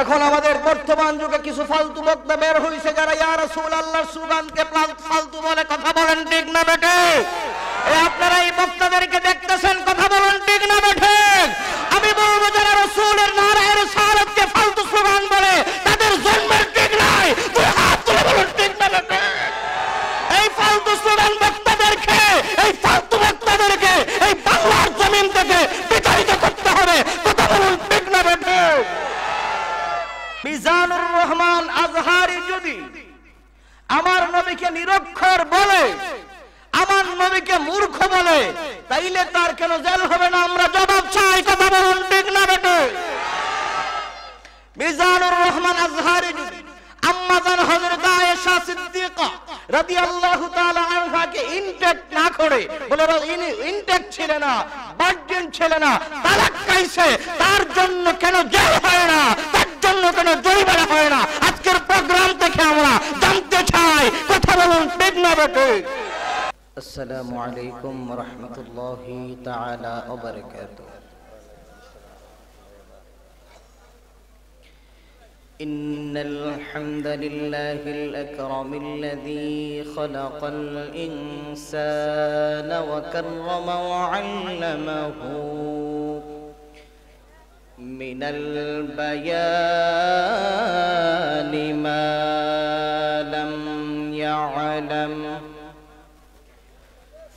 এখন আমাদের বর্তমান যুগে কিছু ফালতু বক্তা বের হয়েছে যারা ইয়ার রাসূল আল্লাহ সুবানকে ফালতু বলে কথা বলেন ঠিক না বেঠে আপনারা এই বক্তাদেরকে দেখতেছেন কথা বলেন ঠিক না বেঠে হাসানুর রহমান আজহারি যদি আমার নবীকে নিরক্ষর বলে আমার নবীকে মূর্খ বলে তাইলে তার কেন জেল হবে না আমরা জবাব চাই কথা বলুন ঠিক না বেটে মিজানুর রহমান আজহারি আম্মাজান হযরত আয়েশা সিদ্দিকা রাদিয়াল্লাহু তাআলা আনহাকে ইনটেক না করে বলে ইনি ইনটেক ছিলেন না বার্জেন ছিলেন না তালাক কাইছে তার জন্য কেন জেল হয় না জন্য কোনো জরিমানা হয় না আজকের প্রোগ্রাম থেকে আমরা জানতে চাই কথা বলুন ঠিক না বেটে আসসালামু আলাইকুম ওয়া রাহমাতুল্লাহি তাআলা ওয়া বারাকাতু إن الحمد لله الأكرم الذي خلق الإنسان وكرم وعلمه من البيان ما لم يعلم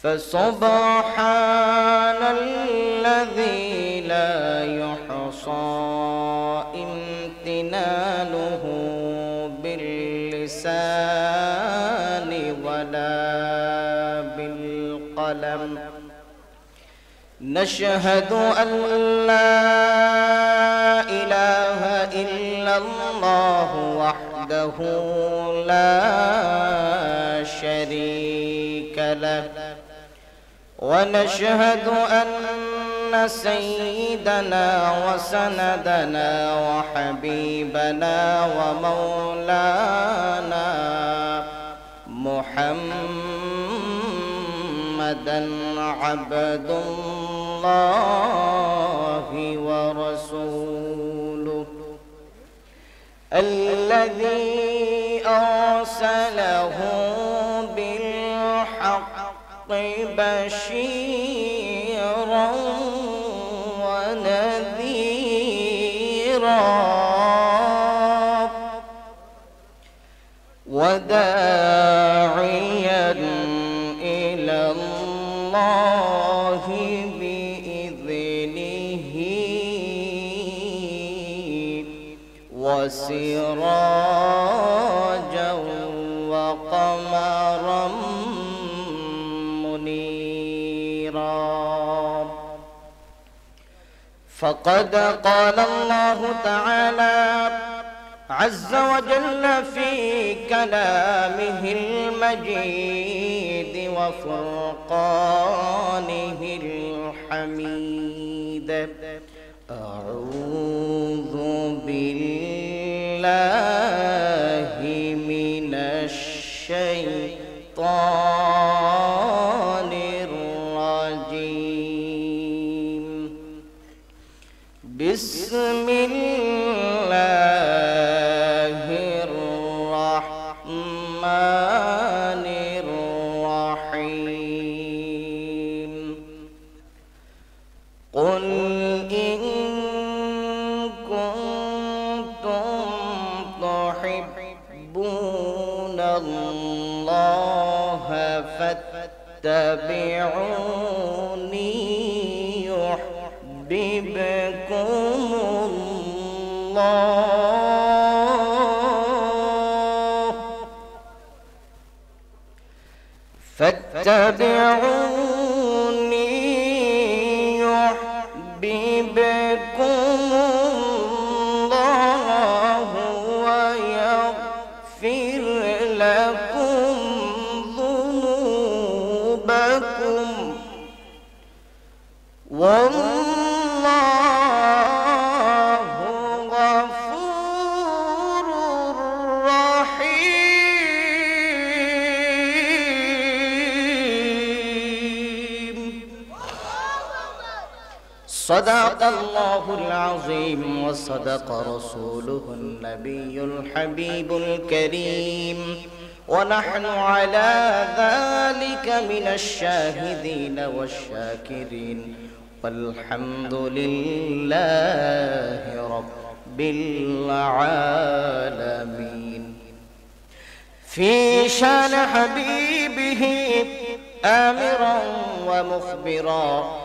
فسبحان الذي لا يحصى امتنانه نشهد أن لا إله إلا الله وحده لا شريك له ونشهد أن سيدنا وسندنا وحبيبنا ومولانا محمدا عبد الله الله ورسوله الذي أرسله بالحق بشيرا ونذيرا وداعيا إلى الله سراجا وقمرا منيرا فقد قال الله تعالى عز وجل في كلامه المجيد وفرقانه الحميد بالله من الشيطان الرجيم بسم الله اتبعوني يحببكم الله فاتبعوني صدق الله العظيم وصدق رسوله النبي الحبيب الكريم ونحن على ذلك من الشاهدين والشاكرين والحمد لله رب العالمين في شان حبيبه آمرا ومخبرا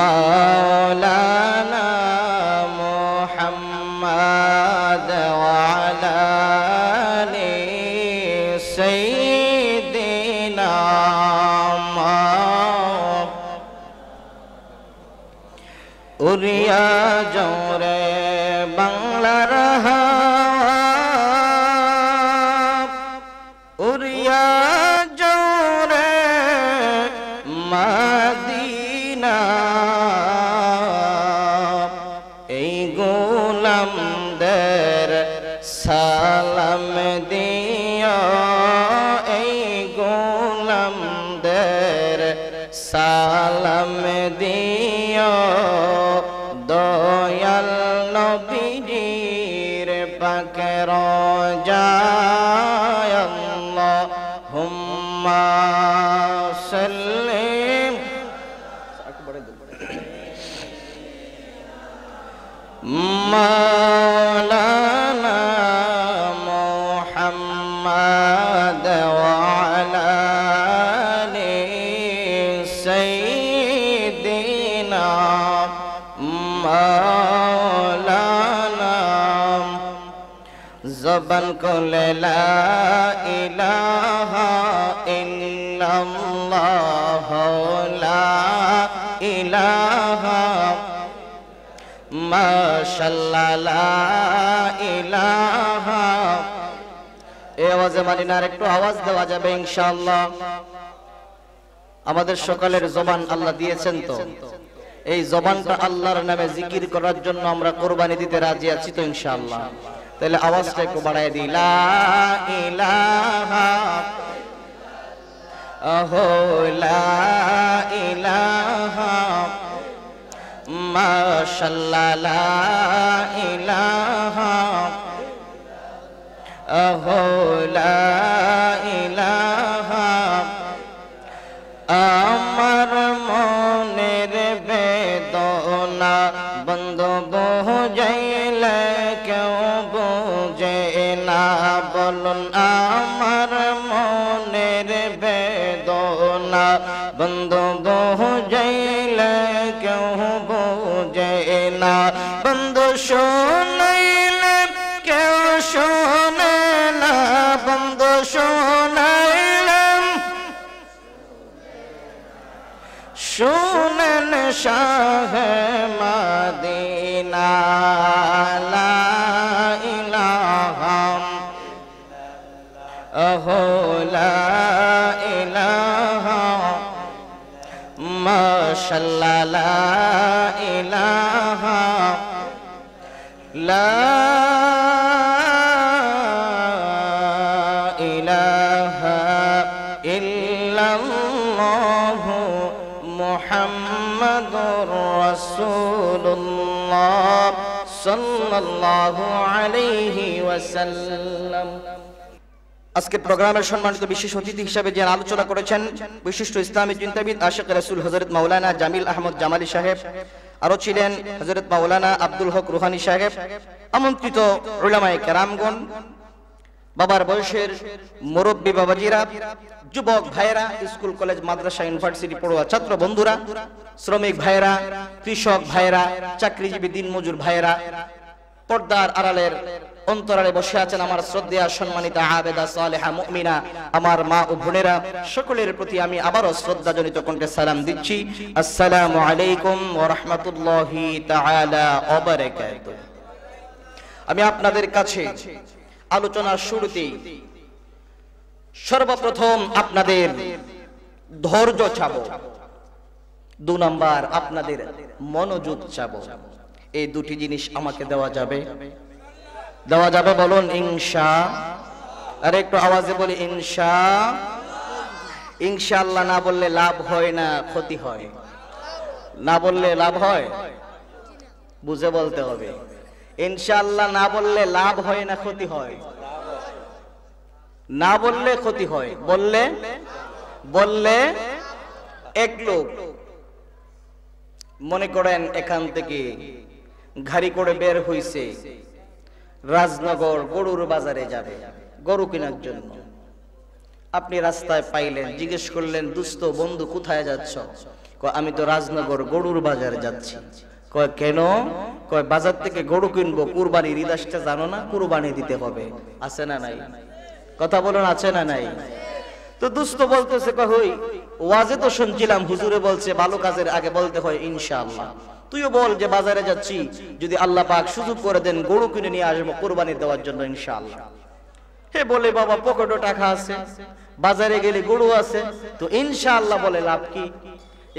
مولانا محمد وعلى آل سيدنا محمد أريا جورا জবান কোলে লা আওয়াজে একটু আওয়াজ দেওয়া যাবে আমাদের সকালের জবান আল্লাহ দিয়েছেন তো এই জবানটা আল্লাহর নামে জিকির করার জন্য আমরা কোরবানি দিতে রাজি আছি তো ইনশাল্লাহ তাহলে আওয়াজটা একটু বাড়ায় দিই লা ইলাহা আহো লা ইলাহা মাশাল্লাহ লা ইলাহা আহো লা ইলাহা আম شونن شاہ مدینہ لا الہ اہو لا الہ لا الہ لا الہ আজকের প্রোগ্রামের সম্মানিত বিশেষ অতিথি হিসাবে যে আলোচনা করেছেন বিশিষ্ট ইসলামী চিন্তাবিদ আশেক রসুল হজরত মাওলানা জামিল আহমদ জামালি সাহেব আরো ছিলেন হজরত মাওলানা আব্দুল হক রুহানি সাহেব আমন্ত্রিত রুলামায় কেরামগন বাবার বয়সের মুরব্বী বাবাজিরা যুবক ভাইরা স্কুল কলেজ মাদ্রাসা ইউনিভার্সিটি পড়ুয়া ছাত্র বন্ধুরা শ্রমিক ভাইরা কৃষক ভাইরা চাকরিজীবী দিনমজুর ভাইরা পর্দার আড়ালের অন্তরালে বসে আছেন আমার শ্রদ্ধেয়া সম্মানিত আবেদা সালেহা মুমিনা আমার মা ও বোনেরা সকলের প্রতি আমি আবারও শ্রদ্ধা জনিত কণ্ঠে সালাম দিচ্ছি আসসালামু আলাইকুম ওয়া রাহমাতুল্লাহি তাআলা ওয়া বারাকাতুহু আমি আপনাদের কাছে আলোচনা শুরুতেই সর্বপ্রথম আপনাদের ধৈর্য চাব দু নাম্বার আপনাদের মনোযোগ চাব এই দুটি জিনিস আমাকে দেওয়া যাবে দেওয়া যাবে বলুন ইনশা আর একটু আওয়াজে বলি ইনশা ইনশাল্লাহ না বললে লাভ হয় না ক্ষতি হয় না বললে লাভ হয় বুঝে বলতে হবে ইনশাল্লাহ না বললে লাভ হয় না ক্ষতি হয় না বললে ক্ষতি হয় বললে বললে এক লোক মনে করেন এখান থেকে ঘাড়ি করে বের হইছে রাজনগর গরুর বাজারে যাবে গরু কেনার জন্য আপনি রাস্তায় পাইলেন জিজ্ঞেস করলেন দুস্থ বন্ধু কোথায় যাচ্ছ আমি তো রাজনগর গরুর বাজারে যাচ্ছি কয় কেন কয় বাজার থেকে গরু কিনবো কুরবানির ইদাসটা জানো না কুরবানি দিতে হবে আছে না নাই কথা বলুন আছে না নাই তো দুস্থ বলতেছে কই ওয়াজে তো শুনছিলাম হুজুরে বলছে ভালো কাজের আগে বলতে হয় ইনশাআল্লাহ তুইও বল যে বাজারে যাচ্ছি যদি আল্লাহ পাক সুযোগ করে দেন গরু কিনে নিয়ে আসবো কোরবানি দেওয়ার জন্য ইনশাআল্লাহ হে বলে বাবা পকেটও টাকা আছে বাজারে গেলে গরু আছে তো ইনশাআল্লাহ বলে লাভ কি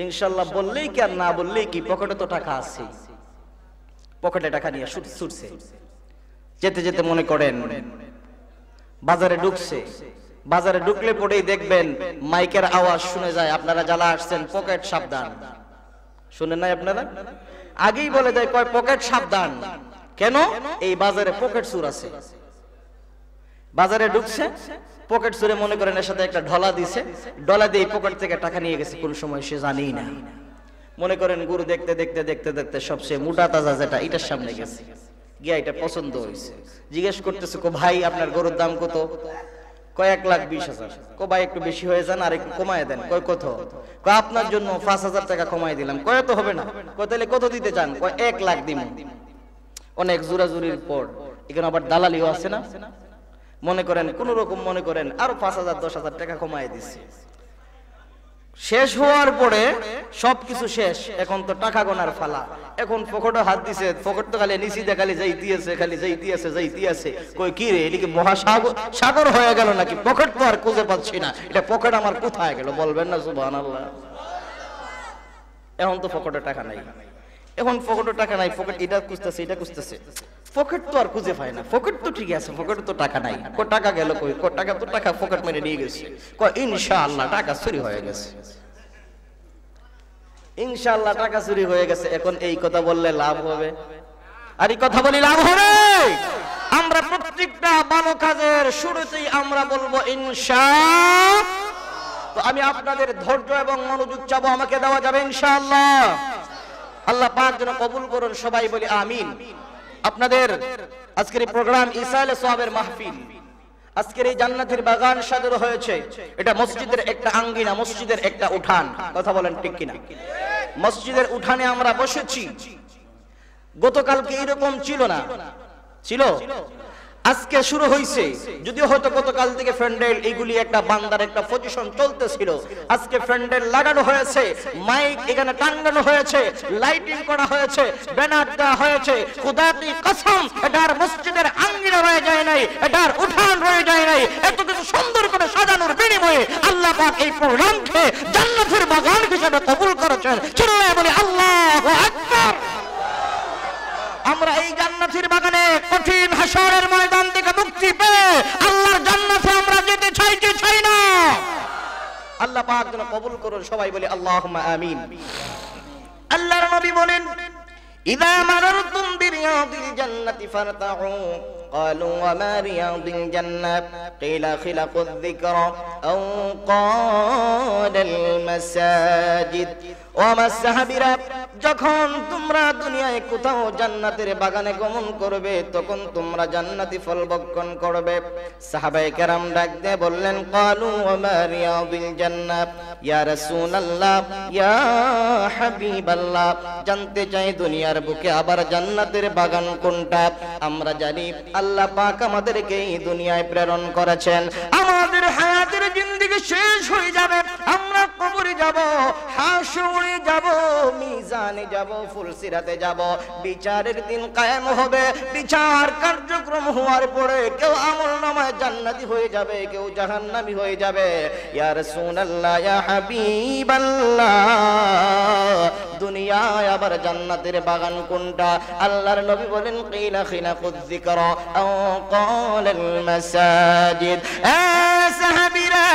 ইনশাআল্লাহ বললেই কি আর না বললেই কি পকেটে তো টাকা আছে পকেটে টাকা নিয়ে ছুটছে যেতে যেতে মনে করেন বাজারে ঢুকছে বাজারে ঢুকলে পরেই দেখবেন মাইকের আওয়াজ শুনে যায় আপনারা যারা আসছেন পকেট সাবধান শুনে নাই আপনারা আগেই বলে দেয় কয় পকেট সাবধান কেন এই বাজারে পকেট সুর আছে বাজারে ঢুকছে পকেট সুরে মনে করেন এর সাথে একটা ঢলা দিছে ডলা দিয়ে পকেট থেকে টাকা নিয়ে গেছে কোন সময় সে জানেই না মনে করেন গুরু দেখতে দেখতে দেখতে দেখতে সবচেয়ে মোটা তাজা যেটা এটার সামনে গেছে গিয়া এটা পছন্দ হয়েছে জিজ্ঞেস করতেছে কো ভাই আপনার গরুর দাম কত কয়েক লাখ বিশ হাজার কো ভাই একটু বেশি হয়ে যান আর একটু কমায় দেন কয় কত কয় আপনার জন্য পাঁচ হাজার টাকা কমায় দিলাম কয় তো হবে না কয় তাহলে কত দিতে চান কয় এক লাখ দিন অনেক জোরাজুরির পর এখানে আবার দালালিও আছে না মনে করেন কোন রকম মনে করেন আরো পাঁচ হাজার দশ হাজার টাকা কমায় দিচ্ছে শেষ হওয়ার পরে সবকিছু শেষ এখন তো টাকা গোনার ফালা এখন পকেটে হাত দিছে পকেট তো খালি নিচি খালি যাই দিয়েছে খালি যাই দিয়েছে যাই দিয়েছে কই কি রে এদিকে মহাসাগর সাগর হয়ে গেল নাকি পকেট তো আর খুঁজে পাচ্ছি না এটা পকেট আমার কোথায় গেল বলবেন না সুবাহ আল্লাহ এখন তো পকেটে টাকা নাই এখন পকেটে টাকা নাই পকেট এটা খুঁজতেছে এটা খুঁজতেছে ফকেট তো আর খুঁজে পায় না ফকেট তো ঠিক আছে ফকেট তো টাকা নাই কো টাকা গেল কই কো টাকা তো টাকা ফকেট মেরে নিয়ে গেছে কো ইনশাআল্লাহ টাকা চুরি হয়ে গেছে ইনশাআল্লাহ টাকা চুরি হয়ে গেছে এখন এই কথা বললে লাভ হবে আর এই কথা বলি লাভ হবে আমরা প্রত্যেকটা ভালো কাজের শুরুতেই আমরা বলবো ইনশাআল্লাহ তো আমি আপনাদের ধৈর্য এবং মনোযোগ চাবো আমাকে দেওয়া যাবে ইনশাআল্লাহ আল্লাহ পাঁচ জন কবুল করুন সবাই বলি আমিন আপনাদের আজকের প্রোগ্রাম ইসাইল সোহাবের মাহফিল আজকের এই জান্নাতের বাগান সাজানো হয়েছে এটা মসজিদের একটা আঙ্গিনা মসজিদের একটা উঠান কথা বলেন ঠিক কিনা মসজিদের উঠানে আমরা বসেছি গতকালকে এরকম ছিল না ছিল আজকে শুরু হয়েছে যদিও হয়তো গতকাল থেকে ফ্যান্ডেল এইগুলি একটা বান্দার একটা পজিশন চলতেছিল আজকে ফ্যান্ডেল লাগানো হয়েছে মাইক এখানে টাঙ্গানো হয়েছে লাইটিং করা হয়েছে ব্যানার দেওয়া হয়েছে খুদাতি কসম এটার মসজিদের আঙ্গিনা রয়ে যায় নাই এটার উঠান রয়ে যায় নাই এত কিছু সুন্দর করে সাজানোর বিনিময়ে আল্লাহ পাক এই প্রোগ্রামকে জান্নাতের বাগান হিসেবে কবুল করেছেন চিল্লায় বলে আল্লাহু আকবার আমরা এই জান্নাতির বাগানে কঠিন হাসরের ময়দান থেকে মুক্তি পেয়ে আল্লাহর জান্নাতে আমরা যেতে চাই কি চাই না আল্লাহ পাক যেন কবুল করুন সবাই বলি আল্লাহুম্মা আমিন আল্লাহর নবী বলেন ইদা মারারতুম বিরিয়াদিল জান্নাতি ফারতাউ قالوا وما رياض الجنة قيل خلق الذكر أو قال المساجد وما السحب رب যখন তোমরা দুনিয়ায় কোথাও জান্নাতের বাগানে গমন করবে তখন তোমরা জান্নাতি ফল বক্ষণ করবে সাহাবাই কেরাম ডাক দিয়ে বললেন কালু বিল জান্নাত ইয়া রাসূলুল্লাহ ইয়া হাবিবাল্লাহ জানতে চাই দুনিয়ার বুকে আবার জান্নাতের বাগান কোনটা আমরা জানি আল্লাহ পাক আমাদেরকে এই দুনিয়ায় প্রেরণ করেছেন আমাদের হায়াতের জিন্দেগি শেষ হয়ে যাবে আমরা কবরে যাব হাসরে যাব মিজান মিজানে যাব ফুল সিরাতে যাব বিচারের দিন কায়েম হবে বিচার কার্যক্রম হওয়ার পরে কেউ আমল নামায় জান্নাতি হয়ে যাবে কেউ জাহান্নামি হয়ে যাবে ইয়ার সুনাল্লাহ ইয়া হাবিবাল্লাহ দুনিয়ায় আবার জান্নাতের বাগান কোনটা আল্লাহর নবী বলেন কিলা খিনা খিলা কুযিকর আও ক্বালাল মাসাজিদ এ সাহাবীরা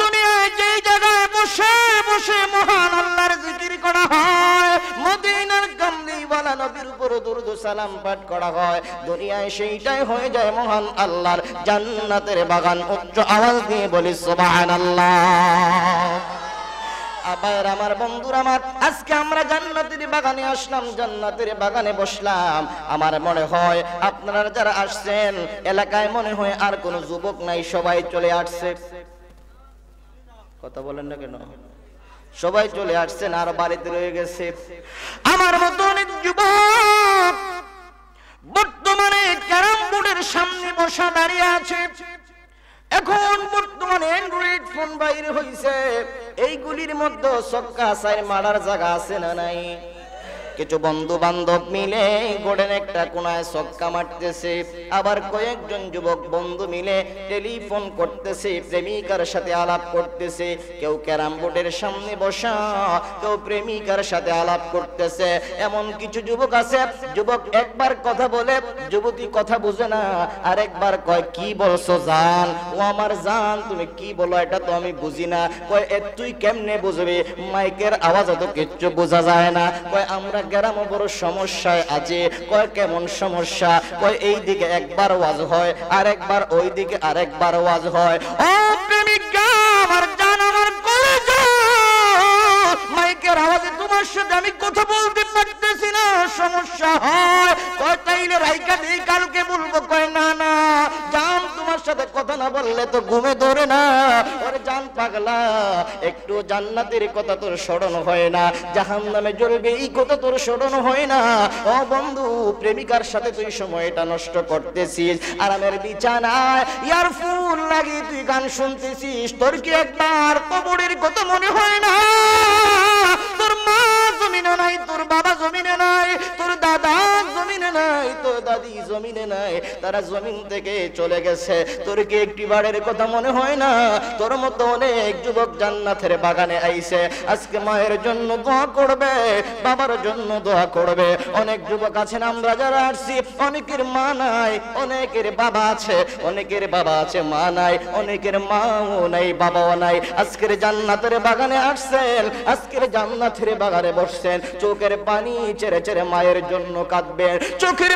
দুনিয়ায় যেই জায়গা বসে বসে মহান আল্লাহর জিকির করা হয় মদিনার কামলিওয়ালা নবীর উপর দুরুদ সালাম পাঠ করা হয় দুনিয়ায় সেইটাই হয়ে যায় মহান আল্লাহর জান্নাতের বাগান উচ্চ আওয়াজ দিয়ে বলি সুবহানাল্লাহ আবার আমার বন্ধুরা আমার আজকে আমরা জান্নাতের বাগানে আসলাম জান্নাতের বাগানে বসলাম আমার মনে হয় আপনারা যারা আসছেন এলাকায় মনে হয় আর কোনো যুবক নাই সবাই চলে আসছে কথা বলেন না কেন সবাই চলে আসছেন আর বাড়িতে রয়ে গেছে আমার মতো অনেক যুবক বর্তমানে ক্যারাম বোর্ডের সামনে বসা দাঁড়িয়ে আছে এখন বর্তমানে অ্যান্ড্রয়েড ফোন বাইরে হইছে এইগুলির মধ্যে সক্কা সাই মারার জায়গা আছে না নাই কিছু বন্ধু বান্ধব মিলে গোড়ের একটা কোনায় সক্কা মারতেছে আবার কয়েকজন যুবক বন্ধু মিলে টেলিফোন করতেছে প্রেমিকার সাথে আলাপ করতেছে কেউ ক্যারাম বোর্ডের সামনে বসা কেউ প্রেমিকার সাথে আলাপ করতেছে এমন কিছু যুবক আছে যুবক একবার কথা বলে যুবতী কথা বুঝে না আরেকবার কয় কি বলছো জান ও আমার জান তুমি কি বলো এটা তো আমি বুঝি না কয় এ তুই কেমনে বুঝবি মাইকের আওয়াজ অত কিচ্ছু বোঝা যায় না কয় আমরা গ্রামও বড় সমস্যায় আছে কয় কেমন সমস্যা কয় এই দিকে একবার ওয়াজ হয় আরেকবার একবার ওই দিকে আর ওয়াজ হয় ও প্রেমিকা আমার জান আমার কলেজ মাইকের আওয়াজে তোমার সাথে আমি কথা বলতে পারি সমস্যা হয় কয় রাইকা দিই কালকে বলবো কয় না না জান তোমার সাথে কথা না বললে তো ঘুমে ধরে না ওরে জান পাগলা একটু জান্নাতের কথা তোর স্মরণ হয় না জাহান নামে জ্বলবে এই কথা তোর স্মরণ হয় না ও বন্ধু প্রেমিকার সাথে তুই সময়টা নষ্ট করতেছিস আরামের বিছানায় ইয়ার ফুল লাগিয়ে তুই গান শুনতেছিস তোর কি একবার কবরের কথা মনে হয় না তোর মা জমিন নাই তো বাবা জমিনে নাই তোর তো দাদি জমিনে নাই তারা জমিন থেকে চলে গেছে তোর কি একটি বাড়ির কথা মনে হয় না তোর মতো অনেক যুবক জান্নাতের বাগানে আইছে আজকে মায়ের জন্য দোয়া করবে বাবার জন্য দোয়া করবে অনেক যুবক আছেন আমরা যারা আসছি অনেকের মা নাই অনেকের বাবা আছে অনেকের বাবা আছে মা নাই অনেকের মাও নাই বাবাও নাই আজকের জান্নাতের বাগানে আসছেন আজকের জান্নাতের বাগানে বসছেন চোখের পানি চেরে চেরে মায়ের জন্য কাঁদবেন চোখের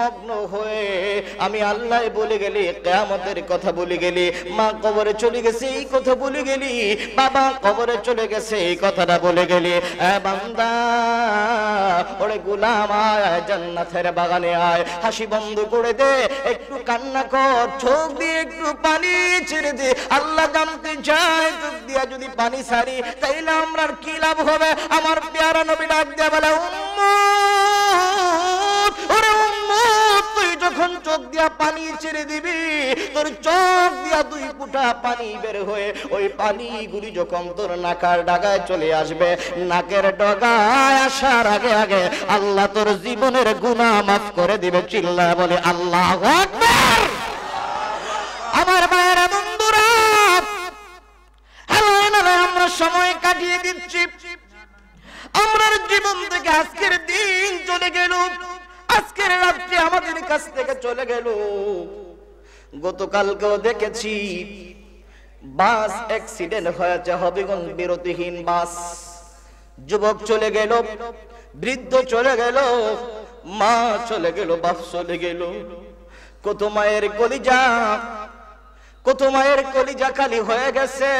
মগ্ন হয়ে আমি আল্লাহ বলে গেলি কেয়ামতের কথা বলে গেলি মা কবরে চলে গেছে এই কথা বলে গেলি বাবা কবরে চলে গেছে এই কথাটা বলে গেলি ওরে গুলাম আয় বাগানে আয় হাসি বন্ধ করে দে একটু কান্না কর চোখ দিয়ে একটু পানি ছেড়ে দে আল্লাহ জানতে চায় চোখ দিয়া যদি পানি সারি তাইলে আমরা কি লাভ হবে আমার পেয়ারা নবী ডাক দেয়া বলে উম্মা ওরে উম্মত তুই যখন চোখ দিয়া পানি ছেড়ে দিবি তোর চোখ দিয়া দুই ফুটা পানি বের হয়ে ওই পানিগুলি যখন তোর নাকার ডাগায় চলে আসবে নাকের ডগায় আসার আগে আগে আল্লাহ তোর জীবনের গুণা মাফ করে দিবে চিল্লা বলে আল্লাহ আমার মায়ের বন্ধুরা আমরা সময় কাটিয়ে দিচ্ছি আমরা জীবন থেকে আজকের দিন চলে গেল আজকের রাত্রি আমাদের কাছ থেকে চলে গেল গতকালকেও দেখেছি বাস অ্যাক্সিডেন্ট হয়েছে হবিগঞ্জ বিরতিহীন বাস যুবক চলে গেল বৃদ্ধ চলে গেল মা চলে গেল বাপ চলে গেল কত মায়ের কলিজা কত মায়ের কলিজা খালি হয়ে গেছে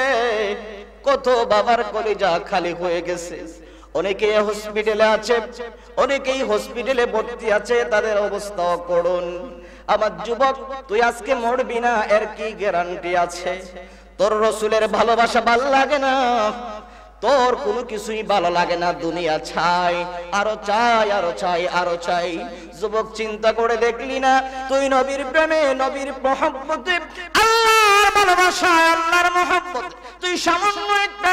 কত বাবার কলিজা খালি হয়ে গেছে অনেকে হসপিটালে আছে অনেকেই হসপিটালে ভর্তি আছে তাদের অবস্থা করুন আমার যুবক তুই আজকে মরবি না এর কি গ্যারান্টি আছে তোর রসুলের ভালোবাসা ভাল লাগে না তোর কোনো কিছুই ভালো লাগে না দুনিয়া চাই আরো চাই আরো চাই আরো চাই যুবক চিন্তা করে দেখলি না তুই নবীর প্রেমে নবীর মহব্বতে আল্লাহর ভালোবাসা আল্লাহর মহব্বত তুই সামান্য একটা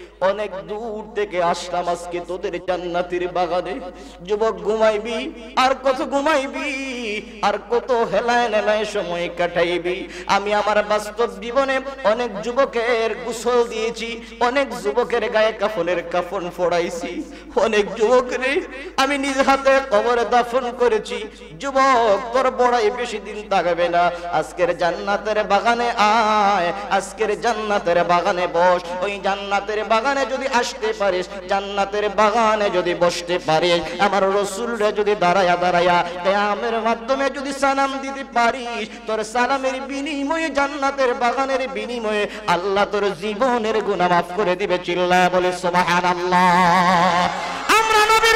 অনেক দূর থেকে আসলাম আজকে তোদের জান্নাতির বাগানে যুবক ঘুমাইবি আর কত ঘুমাইবি আর কত হেলায় নেলায় সময় কাটাইবি আমি আমার বাস্তব জীবনে অনেক যুবকের গুসল দিয়েছি অনেক যুবকের গায়ে কাফনের কাফন ফোড়াইছি অনেক যুবকের আমি নিজ হাতে কবরে দাফন করেছি যুবক তোর বড়াই বেশি দিন তাকাবে না আজকের জান্নাতের বাগানে আয় আজকের জান্নাতের বাগানে বস ওই জান্নাতের বাগান বাগানে যদি আসতে পারিস জান্নাতের বাগানে যদি বসতে পারিস আমার রসুলরে যদি দাঁড়ায়া দাঁড়ায়া ব্যায়ামের মাধ্যমে যদি সালাম দিতে পারিস তোর সালামের বিনিময়ে জান্নাতের বাগানের বিনিময়ে আল্লাহ তোর জীবনের গুণা মাফ করে দিবে চিল্লা বলে সোমাহান আমাদের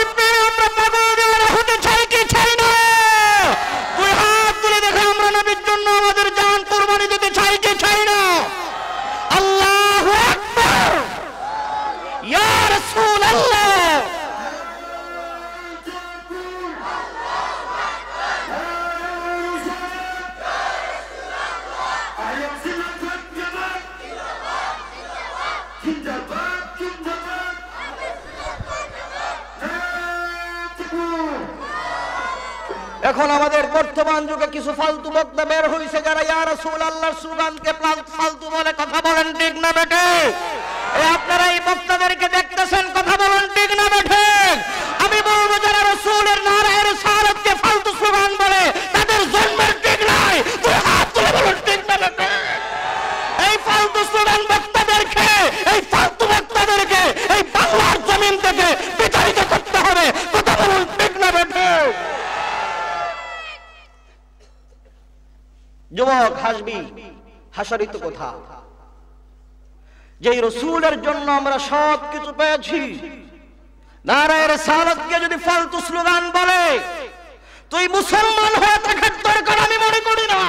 এখন আমাদের বর্তমান যুগে কিছু ফালতু বক্তা বের হয়েছে যারা ইয়া রাসূল আল্লাহর সুবানকে ফালতু বলে কথা বলেন ঠিক না বেঠে আপনারা এই বক্তাদেরকে দেখতেছেন কথা বলেন ঠিক না বেঠে আমি বলবো যারা রাসূলের নারায়ে রিসালাতকে ফালতু সুবান বলে তাদের জন্মের ঠিক নাই তুই হাত তুলে বলুন ঠিক না বেঠে এই ফালতু সুবান বক্তাদেরকে এই ফালতু বক্তাদেরকে এই বাংলার জমিন থেকে বিতাড়িত করতে হবে কথা বলুন ঠিক না বেঠে যুবক হাসবি হাসারিত কথা যে রসুলের জন্য আমরা সব কিছু পেয়েছি নারায়ের সালকে যদি ফালতু স্লোগান বলে তুই মুসলমান হয়ে থাকার তোর আমি মনে করি না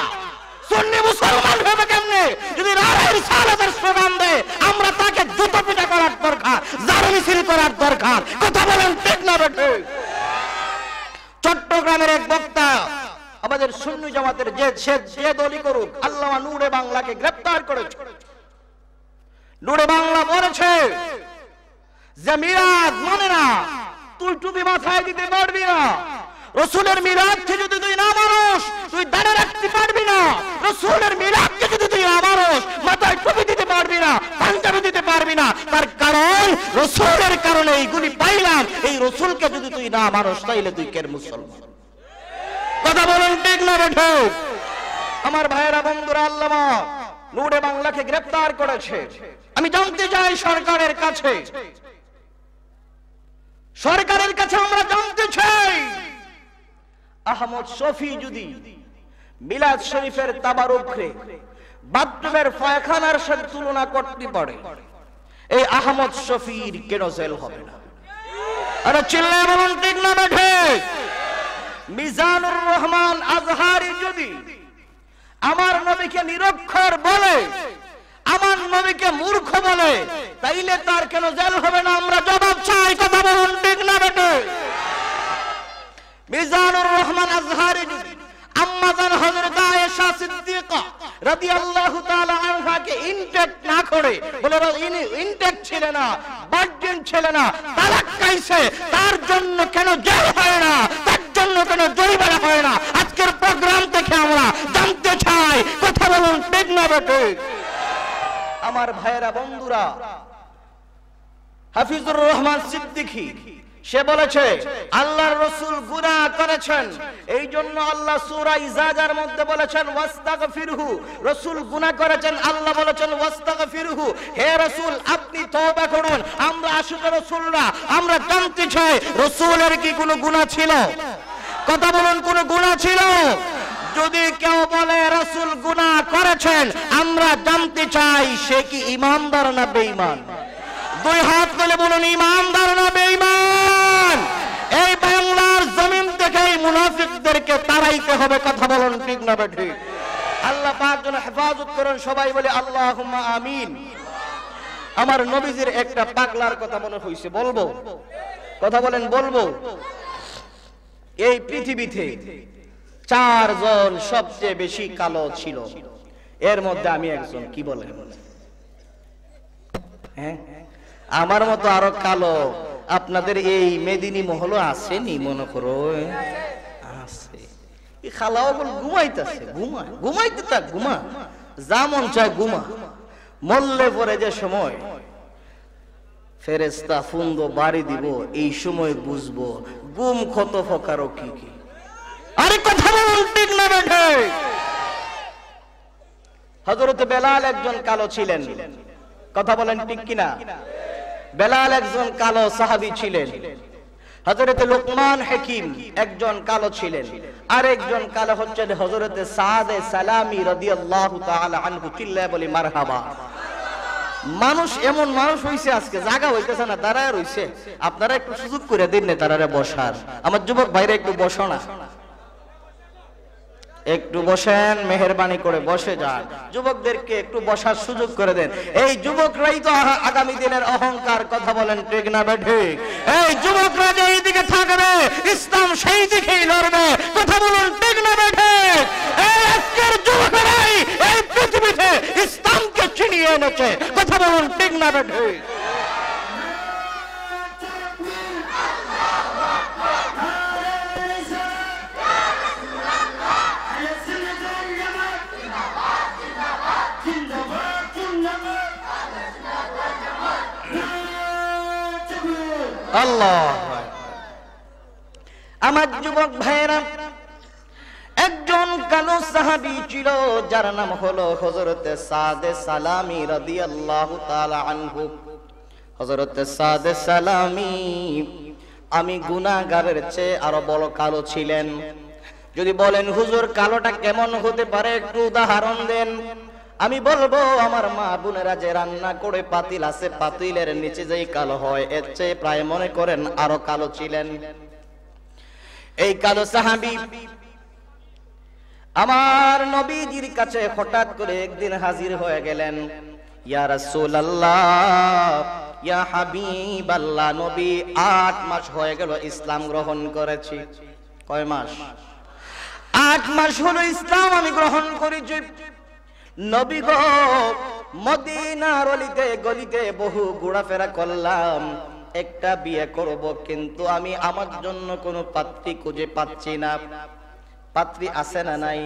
সন্নি মুসলমান হবে কেমনে যদি নারায়ের সালতের স্লোগান দেয় আমরা তাকে জুতো পিটা করার দরকার জারুমি সিঁড়ি করার দরকার কথা বলেন ঠিক না বেটে চট্টগ্রামের এক বক্তা আমাদের সুন্নি জামাতের যে সে যে দলই করুক আল্লাহ নূরে বাংলাকে গ্রেপ্তার করেছে নূরে বাংলা বলেছে যে মিরাজ মানে না তুই টুপি মাথায় দিতে পারবি না রসুলের মিরাজকে যদি তুই না মানুষ তুই দাঁড়ে রাখতে পারবি না রসুলের মিরাজকে যদি তুই না মানুষ মাথায় টুপি দিতে পারবি না পাঞ্জাবি দিতে পারবি না তার কারণ রসুলের কারণে এইগুলি পাইলাম এই রসুলকে যদি তুই না মানুষ তাইলে তুই কের মুসলমান কথা বলুন ঠিক না বেঠক আমার ভাইয়েরা বন্ধুরা আল্লাহ নুরে বাংলাকে গ্রেপ্তার করেছে আমি জানতে চাই সরকারের কাছে সরকারের কাছে আমরা জানতে চাই আহমদ সফি যদি মিলাদ শরীফের তাবারুখরে বাথরুমের ফায়খানার সাথে তুলনা করতে পারে এই আহমদ শফির কেন জেল হবে না আরে চিল্লায় বলুন ঠিক না বেঠে মিজানুর রহমান আজহারি যদি আমার নবীকে নিরক্ষর বলে আমার নবীকে মূর্খ বলে তাইলে তার কেন জেল হবে না আমরা জবাব চাই কথা বলুন ঠিক না বেটে মিজানুর রহমান আজহারি যদি তার জন্য কেন জেল হয় না তার জন্য কেন জরিমানা হয় না আজকের প্রোগ্রাম থেকে আমরা জানতে চাই কথা বলুন আমার ভাইয়েরা বন্ধুরা হাফিজুর রহমান সিদ্দিকী সে বলেছে আল্লাহর রসুল গুনা করেছেন এই জন্য আল্লাহ সূরা ইজাজার মধ্যে বলেছেন ফিরহু রসুল গুনা করেছেন আল্লাহ বলেছেন ফিরহু হে রসুল আপনি তওবা করুন আমরা আশুকে রসুলরা আমরা জানতে চাই রসুলের কি কোনো গুনা ছিল কথা বলুন কোনো গুনাহ ছিল যদি কেউ বলে রসুল গুনা করেছেন আমরা জানতে চাই সে কি ইমানদার না বেঈমান দুই হাত তুলে বলুন ইমানদার না বেঈমান এই বাংলার জমিন থেকে এই মুনাফিকদেরকে তাড়াইতে হবে কথা বলুন ঠিক না ঠিক আল্লাহ পাক যেন হেফাজত করেন সবাই বলে আল্লাহ আমিন আমার নবীজির একটা পাগলার কথা মনে হয়েছে বলবো কথা বলেন বলবো এই পৃথিবীতে চারজন সবচেয়ে বেশি কালো ছিল এর মধ্যে আমি একজন কি বলেন হ্যাঁ আমার মতো আরো কালো আপনাদের এই মেদিনী মহল আসেনি মনে করো আছে এই খালাও বল ঘুমাইতেছে ঘুমা ঘুমাইতে থাক ঘুমা যা মন চায় ঘুমা মল্লে পরে যে সময় ফেরেস্তা ফুন্দ বাড়ি দিব এই সময় বুঝবো গুম কত প্রকার কি কি আরে কথা বলুন ঠিক না বেঠে হজরত বেলাল একজন কালো ছিলেন কথা বলেন ঠিক কিনা বেলাল একজন কালো সাহাবি ছিলেন হজরতে লোকমান হাকিম একজন কালো ছিলেন আরেকজন কালো হচ্ছেন হজরতে সাদে সালামি রাদিয়াল্লাহু তাআলা আনহু চিল্লায় বলি মারহাবা মানুষ এমন মানুষ হয়েছে আজকে জায়গা হইতেছে না তারা রয়েছে আপনারা একটু সুযোগ করে দিন না তারারে বসার আমার যুবক বাইরে একটু বসো না একটু বসেন মেহরবানি করে বসে যান যুবকদেরকে একটু বসার সুযোগ করে দেন এই যুবকরাই তো আগামী দিনের অহংকার কথা বলেন ঠিক না ঠিক এই যুবকরা যে এই দিকে থাকবে ইসলাম সেই দিকেই লড়বে কথা বলুন ঠিক না ঠিক এই আজকের যুবকরাই এই পৃথিবীতে ইসলামকে চিনিয়ে এনেছে কথা বলুন ঠিক না ঠিক আমার যুবক ভাইয়েরা একজন কালো সাহাবি ছিল যার নাম হলো হজরতে সাদে সালামি রদি আল্লাহ আনহু হজরতে সাদে সালামি আমি গুনাগারের চেয়ে আরো বড় কালো ছিলেন যদি বলেন হুজুর কালোটা কেমন হতে পারে একটু উদাহরণ দেন আমি বলবো আমার মা বোনেরা যে রান্না করে পাতিল আছে পাতিলের নিচে যেই কালো হয় এর চেয়ে প্রায় মনে করেন আরো কালো ছিলেন এই কালো সাহাবি আমার নবীজির কাছে হঠাৎ করে একদিন হাজির হয়ে গেলেন ইয়া রাসূলুল্লাহ ইয়া হাবিবাল্লাহ নবী আট মাস হয়ে গেল ইসলাম গ্রহণ করেছি কয় মাস আট মাস হলো ইসলাম আমি গ্রহণ করেছি নবী গো মদিনার অলিতে গলিতে বহু ঘোরাফেরা করলাম একটা বিয়ে করব কিন্তু আমি আমার জন্য কোনো পাত্রী খুঁজে পাচ্ছি না পাত্রী আছে না নাই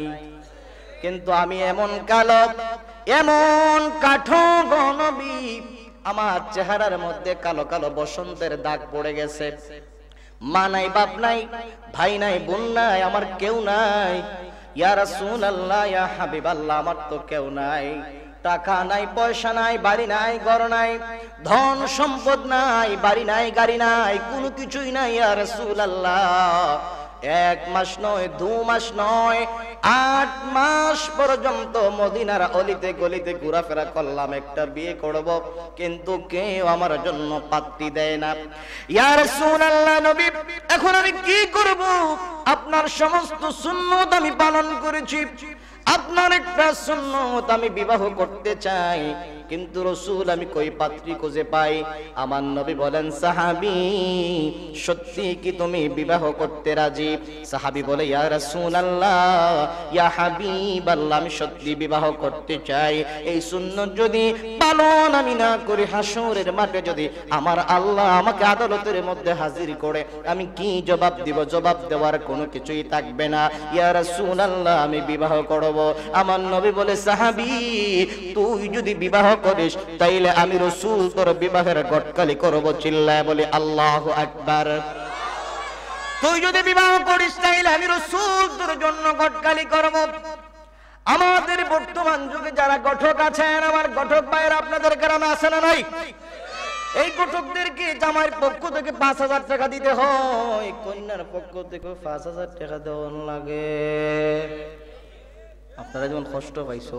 কিন্তু আমি এমন কালো এমন কাঠো গণবী আমার চেহারার মধ্যে কালো কালো বসন্তের দাগ পড়ে গেছে মা নাই বাপ নাই ভাই নাই বোন নাই আমার কেউ নাই ইয়া রাসূল আল্লাহ ইয়া হাবিব আমার তো কেউ নাই টাকা নাই পয়সা নাই বাড়ি নাই ঘর নাই ধন সম্পদ নাই বাড়ি নাই গাড়ি নাই কোনো কিছুই নাই ইয়া রাসূল আল্লাহ এক মাস নয় দু মাস নয় আট মাস পর্যন্ত মদিনার অলিতে গলিতে ঘোরাফেরা করলাম একটা বিয়ে করব কিন্তু কেউ আমার জন্য পাত্তি দেয় না ইয়ার আল্লাহ নবী এখন আমি কি করব আপনার সমস্ত সুন্নত আমি পালন করেছি আপনার একটা সুন্নত আমি বিবাহ করতে চাই কিন্তু রসুল আমি কই পাত্রী খুঁজে পাই আমার নবী বলেন সাহাবি সত্যি কি তুমি বিবাহ করতে রাজি সাহাবি বলে ইয়া রসুল আল্লাহ ইয়া হাবিব আল্লাহ আমি সত্যি বিবাহ করতে চাই এই শূন্য যদি পালন আমি না করি হাসুরের মাঠে যদি আমার আল্লাহ আমাকে আদালতের মধ্যে হাজির করে আমি কি জবাব দিব জবাব দেওয়ার কোনো কিছুই থাকবে না ইয়া রসুল আল্লাহ আমি বিবাহ করব আমার নবী বলে সাহাবি তুই যদি বিবাহ করিস তাইলে আমি রসুল তোর বিবাহের গটকালি করব চিল্লায় বলি আল্লাহ আকবার তুই যদি বিবাহ করিস তাইলে আমি রসুল তোর জন্য গটকালি করব আমাদের বর্তমান যুগে যারা গঠক আছেন আমার গঠক ভাইয়ের আপনাদের গ্রামে আসে না নাই এই গঠকদেরকে জামাইয়ের পক্ষ থেকে পাঁচ হাজার টাকা দিতে হয় কন্যার পক্ষ থেকে পাঁচ হাজার টাকা দেওয়া লাগে আপনারা যেমন কষ্ট পাইছ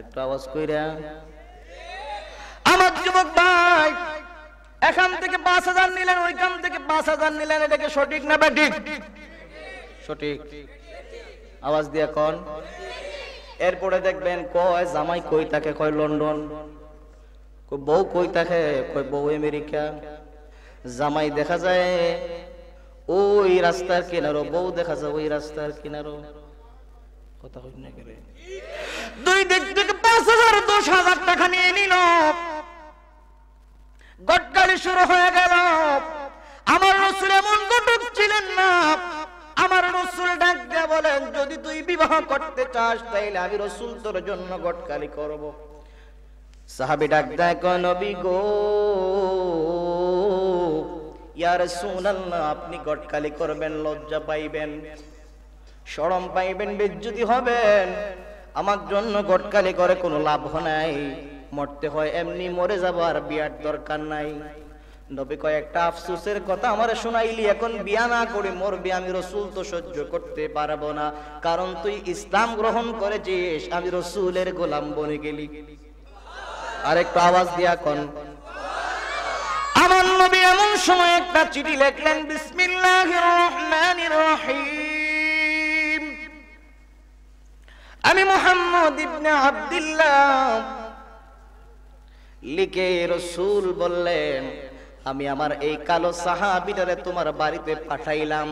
একটা আওয়াজ কইরা আমার যুবক ভাই এখান থেকে পাঁচ হাজার নিলেন ওইখান থেকে পাঁচ হাজার নিলেন এটাকে সঠিক না ব্যাটিক সঠিক আওয়াজ দিয়ে কন এরপরে দেখবেন কয় জামাই কই থাকে কয় লন্ডন বউ কই থাকে কয় বউ আমেরিকা জামাই দেখা যায় ওই রাস্তার কিনারো বউ দেখা যায় ওই রাস্তার কিনারো কথা হইনা করে দুই দিক থেকে পাঁচ হাজার দশ হাজার টাকা নিয়ে নিল গটগাড়ি শুরু হয়ে গেল আমার রসুল এমন ঘটক ছিলেন না আমার রসুল ডাক দিয়ে বলেন যদি তুই বিবাহ করতে চাস তাইলে আমি রসুল তোর জন্য গটকালি করব সাহাবি ডাক দেয় নবী গো ইয়ার সুনাল্লাহ আপনি গটকালি করবেন লজ্জা পাইবেন সরম পাইবেন বেজ্জুতি হবেন আমার জন্য গটকালি করে কোনো লাভ নাই মরতে হয় এমনি মরে যাব আর বিয়ার দরকার নাই নবী একটা আফসোসের কথা আমার শোনাইলি এখন বিয়া না করে মরবি আমি রসুল তো সহ্য করতে পারবো না কারণ তুই ইসলাম গ্রহণ করেছিস আমি রসুলের গোলাম বনে গেলি আরেকটু আওয়াজ দিয়া কন আমার নবী এমন সময় একটা চিঠি লেখলেন বিসমিল্লাহির রহমানির রহিম আমি মোহাম্মদ ইবনে আব্দুল্লাহ লিখে রসুল বললেন আমি আমার এই কালো সাহাবিটারে তোমার বাড়িতে পাঠাইলাম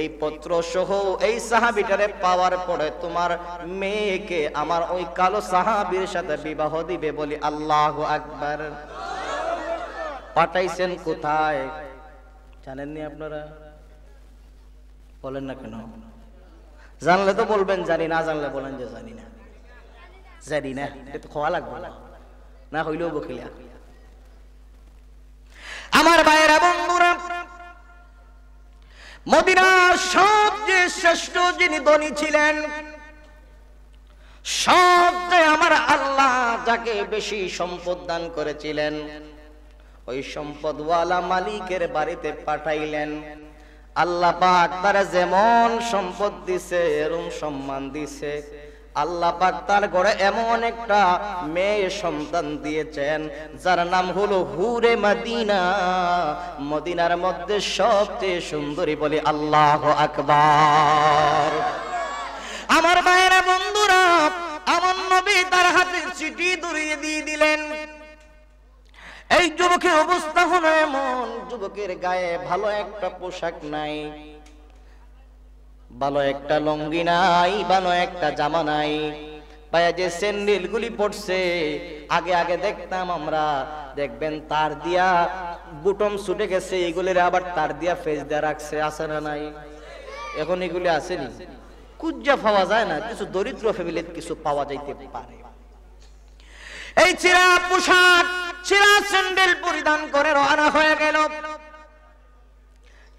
এই পত্র সহ এই সাহাবিটারে পাওয়ার পরে তোমার মেয়েকে আমার ওই কালো সাহাবির সাথে বিবাহ দিবে বলি আল্লাহ আকবার পাঠাইছেন কোথায় জানেননি আপনারা বলেন না কেন জানলে তো বলবেন জানি না জানলে বলেন যে জানি না জানি না এটা তো খোয়া লাগবে না হইলেও বকিলা আমার ভাইয়েরা বন্ধুরা মদিনার সবচেয়ে শ্রেষ্ঠ যিনি ধনী ছিলেন সবচেয়ে আমার আল্লাহ যাকে বেশি সম্পদ দান করেছিলেন ওই সম্পদওয়ালা মালিকের বাড়িতে পাঠাইলেন আল্লাহ পাক তারা যেমন সম্পদ দিছে এরম সম্মান দিছে আল্লাহ পাক তার ঘরে এমন একটা মেয়ে সন্তান দিয়েছেন যার নাম হলো হুরে মদিনা মদিনার মধ্যে সবচেয়ে সুন্দরী বলে আল্লাহ আকবার আমার বাইরে বন্ধুরা আমার নবী তার হাতে চিঠি ধরিয়ে দিয়ে দিলেন এই যুবকের অবস্থা হলো এমন যুবকের গায়ে ভালো একটা পোশাক নাই ভালো একটা লঙ্গি নাই ভালো একটা জামা নাই পায়ে যে স্যান্ডেল গুলি পড়ছে আগে আগে দেখতাম আমরা দেখবেন তার দিয়া বুটম ছুটে গেছে এগুলির আবার তার দিয়া ফেস দিয়া রাখছে আছে না নাই এখন এগুলি আসেনি কুজ্জা পাওয়া যায় না কিছু দরিদ্র ফ্যামিলির কিছু পাওয়া যাইতে পারে এই চিরা পোশাক চিরা স্যান্ডেল পরিধান করে রওনা হয়ে গেল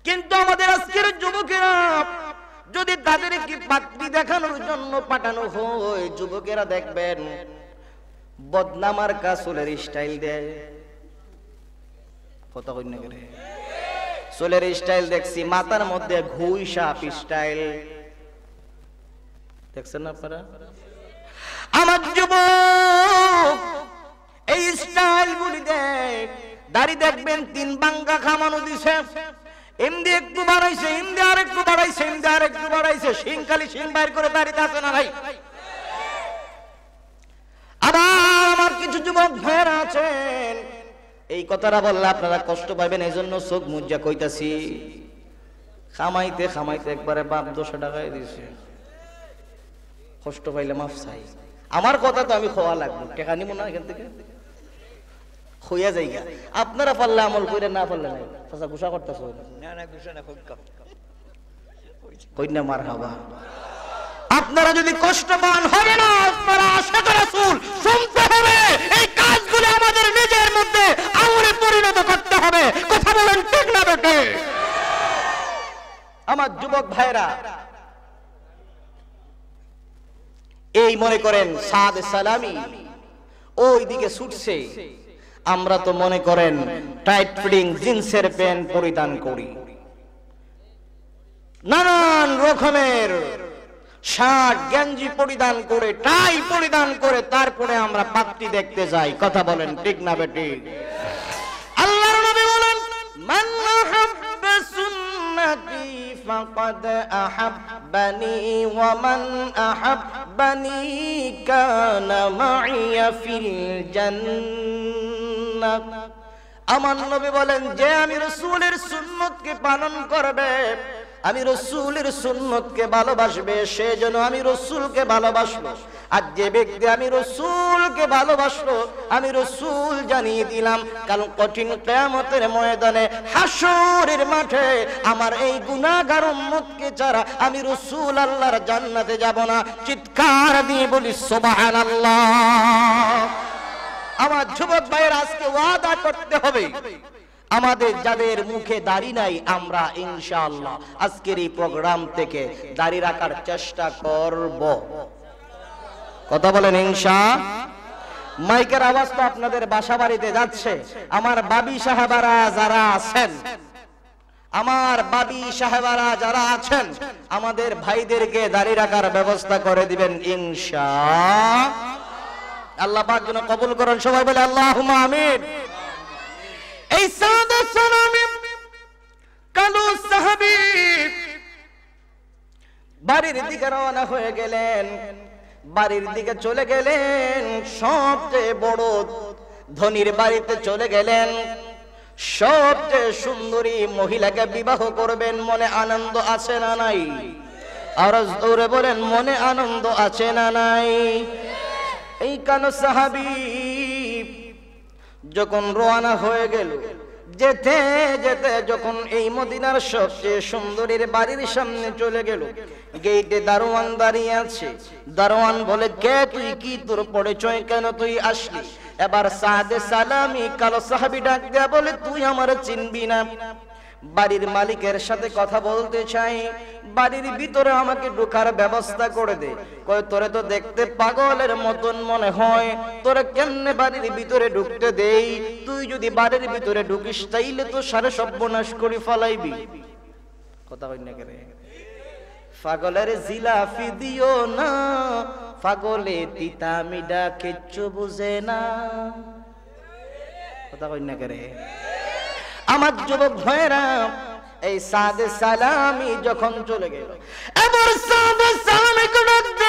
কিন্তু আমাদের আজকের যুবকেরা যদি তাদের কি পাত্রি দেখানোর জন্য পাঠানো হয় যুবকেরা দেখবেন বদনামার কাসুলের স্টাইল দেয় কত কইন না চুলের স্টাইল দেখছি মাথার মধ্যে ঘুই সাপ স্টাইল দেখছেন আপনারা আমার যুব এই স্টাইল গুলি দেখ দাড়ি দেখবেন তিন বাঙ্গা খামানো দিছে একটু বাড়াইছে এমনি আর একটু বাড়াইছে এমনি আর একটু বাড়াইছে খালি বাইর করে দাঁড়িয়ে আছে না ভাই আমার কিছু যুবক ভাইয়েরা আছেন এই কথাটা বললে আপনারা কষ্ট পাবেন এই জন্য চোখ মুজ্জা কইতাছি খামাইতে খামাইতে একবারে বাপ দোষা টাকায় দিছে কষ্ট পাইলে মাফ চাই আমার কথা তো আমি খোয়া লাগবো টেকা নিব না এখান থেকে হইয়া যাই গা আপনারা পারলে আমল করে না পারলে নাই চাচা গুসা না না গুসা না মার হাবা আপনারা যদি কষ্ট হবে না আপনারা আশা করে শুনতে হবে এই কাজগুলো আমাদের নিজের মধ্যে আমলে পরিণত করতে হবে কথা বলেন ঠিক না বেটে আমার যুবক ভাইরা এই মনে করেন সাদ সালামি ওই দিকে ছুটছে আমরা তো মনে করেন টাইট ফিটিং জিন্সের প্যান্ট পরিধান করি নানান রকমের শার্ট গেঞ্জি পরিধান করে টাই পরিধান করে তারপরে আমরা পাত্তি দেখতে যাই কথা বলেন ঠিক না বেটি আল্লাহর নবী বলেন মান আহাব্বা সুন্নতি فقد أحبني ومن أحبني كان معي في الجنة আমার নবী বলেন যে আমি রসুলের সুন্নতকে পালন করবে আমি রসুলের সুন্নতকে ভালোবাসবে সে যেন আমি রসুলকে ভালোবাসবো আর যে ব্যক্তি আমি রসুলকে ভালোবাসলো আমি রসুল জানিয়ে দিলাম কারণ কঠিন কেয়ামতের ময়দানে হাসুরের মাঠে আমার এই গুণাগার উম্মতকে ছাড়া আমি রসুল আল্লাহর জান্নাতে যাব না চিৎকার দিয়ে বলি সোবাহান আল্লাহ আমার যুবক ভাইয়ের আজকে ওয়াদা করতে হবে আমাদের যাদের মুখে দাড়ি নাই আমরা ইনশাআল্লাহ আজকের এই প্রোগ্রাম থেকে দাড়ি রাখার চেষ্টা করব কথা বলেন হিংসা মাইকের আওয়াজ তো আপনাদের বাসা বাড়িতে যাচ্ছে আমার বাবি সাহেবারা যারা আছেন আমার বাবি সাহেবারা যারা আছেন আমাদের ভাইদেরকে দাঁড়িয়ে রাখার ব্যবস্থা করে দিবেন ইনশা আল্লাহ পাক যেন কবুল করেন সবাই বলে আল্লাহ আমিন এই কালু সাহাবি বাড়ির দিকে রওনা হয়ে গেলেন বাড়ির দিকে চলে গেলেন সবচেয়ে বড় ধনির বাড়িতে চলে গেলেন সবচেয়ে সুন্দরী মহিলাকে বিবাহ করবেন মনে আনন্দ আছে না নাই আর বলেন মনে আনন্দ আছে না নাই এই কেন সাহাবি যখন রোয়ানা হয়ে গেল যেতে যেতে যখন এই মদিনার সবচেয়ে সুন্দরীর বাড়ির সামনে চলে গেল গেটে দারোয়ান দাঁড়িয়ে আছে দারোয়ান বলে কে তুই কি তোর পরিচয় কেন তুই আসলি এবার সাদে সালামি কালো সাহাবি ডাক দেয়া বলে তুই আমার চিনবি না বাড়ির মালিকের সাথে কথা বলতে চাই বাড়ির ভিতরে আমাকে ঢোকার ব্যবস্থা করে দে কয় তোরে তো দেখতে পাগলের মতন মনে হয় তোরে কেমনে বাড়ির ভিতরে ঢুকতে দেই তুই যদি বাড়ির ভিতরে ঢুকিস তাইলে তো সারা সর্বনাশ করে ফলাইবি কথা হয় না কেন পাগলের জিলাফি দিও না ফাগলে তিতা মিডা কিচ্ছু বুঝে না কথা কই না করে আমার যুবক ভয়েরা এই সাদে সালামি যখন চলে গেল এবার সাদে সালামি কোন দে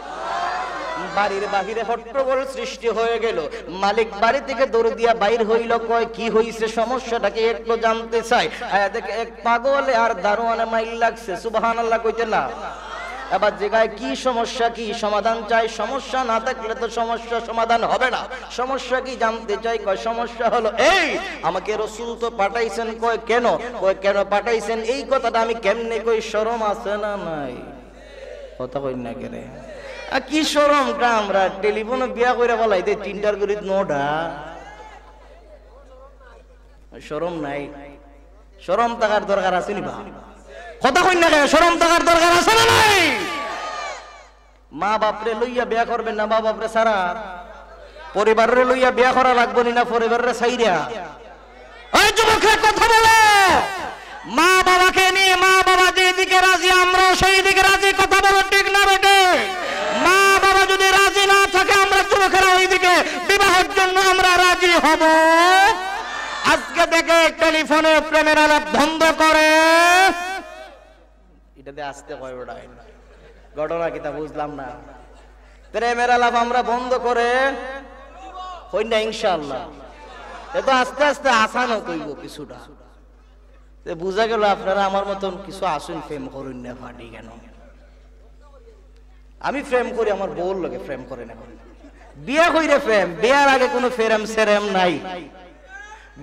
বাড়ির বাহিরে হট্টগোল সৃষ্টি হয়ে গেল মালিক বাড়ি থেকে দৌড় দিয়া বাইর হইল কয় কি হইছে সমস্যাটাকে একটু জানতে চাই হ্যাঁ, দেখে এক পাগলে আর দারোয়ানে মাইল লাগছে সুবাহান আল্লাহ কইতে না এবার জায়গায় কি সমস্যা কি সমাধান চাই সমস্যা না থাকলে তো সমস্যা সমাধান হবে না সমস্যা কি জানতে চাই কয় সমস্যা হলো এই আমাকে রসুল তো পাঠাইছেন কয় কেন কয় কেন পাঠাইছেন এই কথাটা আমি কেমনে কই শরম আছে না নাই কথা কই না কেন কি সরম আমরা টেলিফোনে বিয়া করে বলাই দে তিনটার করি নোডা সরম নাই সরম থাকার দরকার আছে নি কথা কই না সরম থাকার দরকার আছে না নাই মা বাপরে লইয়া বিয়া করবেন না মা বাপরে সারা পরিবারের লইয়া বিয়া করা লাগবে না পরিবারের সাইরা ওই যুবকের কথা বলে মা বাবাকে নিয়ে মা বাবা যেদিকে রাজি আমরাও সেই দিকে রাজি কথা বলো ঠিক না বেটে হব আজকে থেকে টেলিফোনে প্রেমের আলাপ বন্ধ করে এটাতে আসতে হয় ওটা ঘটনা কিতা বুঝলাম না প্রেমের আলাপ আমরা বন্ধ করে হই না ইনশাল্লাহ এত আস্তে আস্তে আসানো কইব কিছুটা বুঝা গেল আপনারা আমার মতন কিছু আসুন প্রেম করুন না ফাটি কেন আমি প্রেম করি আমার বউর লোকে প্রেম করে না বিয়া কইরে প্রেম বিয়ার আগে কোনো ফেরেম সেরেম নাই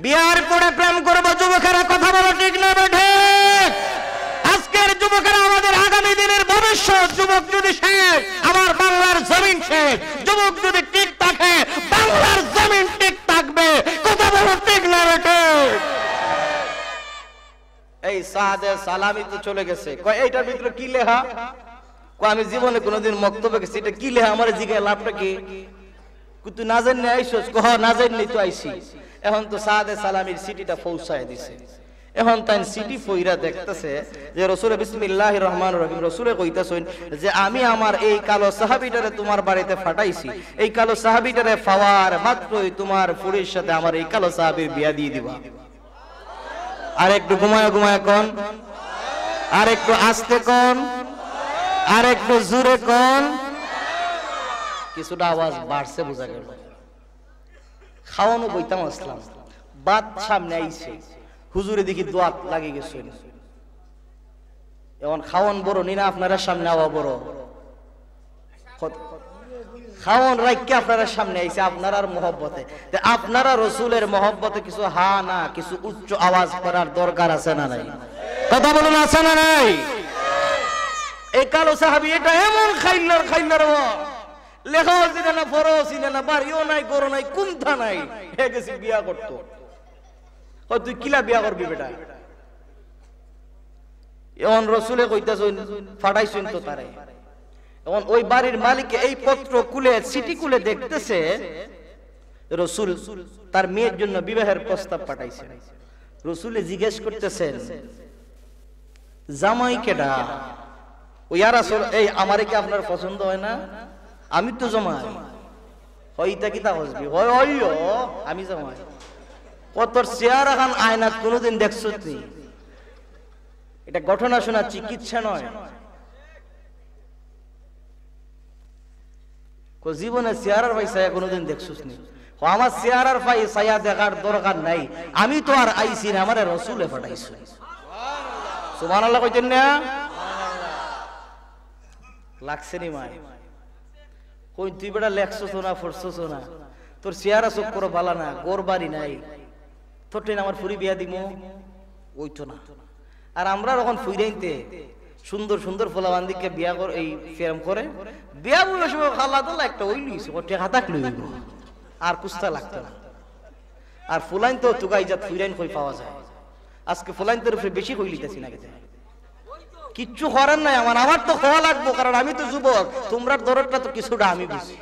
বিয়ার পরে প্রেম করবো যুবকেরা কথা বলো ঠিক না বেঠে আজকের যুবকেরা আমাদের আগামী দিনের ভবিষ্যৎ যুবক যদি শেষ আমার বাংলার জমিন শেখ যুবক যদি ঠিক থাকে বাংলার জমিন ঠিক থাকবে কথা বলো ঠিক না বেঠে এই সাদে সালামি তো চলে গেছে এইটার ভিতরে কি লেখা আমি জীবনে কোনোদিন মক্তব্য গেছি এটা কি লেখা আমার জিজ্ঞাসা লাভটা কি কিন্তু না জানি আইসো কহ না জানি তো আইসি এখন তো সাদে সালামির সিটিটা পৌঁছায় দিছে এখন তাই সিটি ফইরা দেখতেছে যে রসুল বিসমিল্লাহ রহমান রহিম রসুলে কইতেছেন যে আমি আমার এই কালো সাহাবিটারে তোমার বাড়িতে ফাটাইছি এই কালো সাহাবিটারে ফাওয়ার মাত্রই তোমার পুরীর সাথে আমার এই কালো সাহাবির বিয়া দিয়ে দিবা আর একটু ঘুমায় ঘুমায় কন আর একটু আস্তে কন আর একটু জোরে কন কিছুটা আওয়াজ বাড়ছে বোঝা গেল খাওয়ানো বইতাম আসলাম বাদ সামনে আইছে হুজুরে দেখি দোয়াত লাগে গেছে এমন খাওয়ান বড় নিনা আপনারা সামনে আওয়া বড় খাওয়ান রাখকে আপনারা সামনে আইছে আপনার মহব্বতে আপনারা রসুলের মহব্বতে কিছু হা না কিছু উচ্চ আওয়াজ করার দরকার আছে না নাই কথা বলুন আছে না নাই এই কালো সাহাবি এটা এমন চিনে না চিনে না বাড়িও নাই গরো নাই কুন্থা নাই হে গেছি বিয়া করতো তুই কিলা বিয়া করবি বেটা এখন রসুলে তো তারে এখন ওই বাড়ির মালিক এই পত্র কুলে সিটি কুলে দেখতেছে রসুল তার মেয়ের জন্য বিবাহের প্রস্তাব পাঠাইছে রসুলে জিজ্ঞেস করতেছেন জামাই কেডা ও ইয়ারা এই আমারে কি আপনার পছন্দ হয় না আমি তো জমাই হইতা কিতা হসবি হয় হইয় আমি জমাই ও চেয়ার এখন আয়নাত কোনোদিন দেখছো তুই এটা ঘটনা শোনা চিকিৎসা নয় জীবনে চেয়ারার ভাই ছায়া কোনোদিন দেখছিস নি আমার চেয়ারার ভাই ছায়া দেখার দরকার নাই আমি তো আর আইসি না আমার রসুলে ফাটাইছি সুমান আল্লাহ কইতেন না লাগছে নি মায় কই তুই বেটা লেখছো না পড়ছস না তোর চেহারা চোখ করো ভালো না গোর বাড়ি নাই তোর ট্রেন আমার ফুরি বিয়া দিব ওইতো না আর আমরা যখন ফুইরাইতে সুন্দর সুন্দর ফোলাবান্দিকে বিয়া করে এই ফেরাম করে বিয়া বলে সময় খাল্লা তাল্লা একটা ওই লইছে ওটে হাতাক লইব আর কুস্তা লাগতো না আর ফুলাইন তো তুগাই যা ফুইরাইন কই পাওয়া যায় আজকে ফুলাইন তোর বেশি কই লিতেছি না গেছে কিচ্ছু করার নাই আমার আমার তো হওয়া লাগবো কারণ আমি তো যুবক তোমরা দরদটা তো কিছুটা আমি বুঝি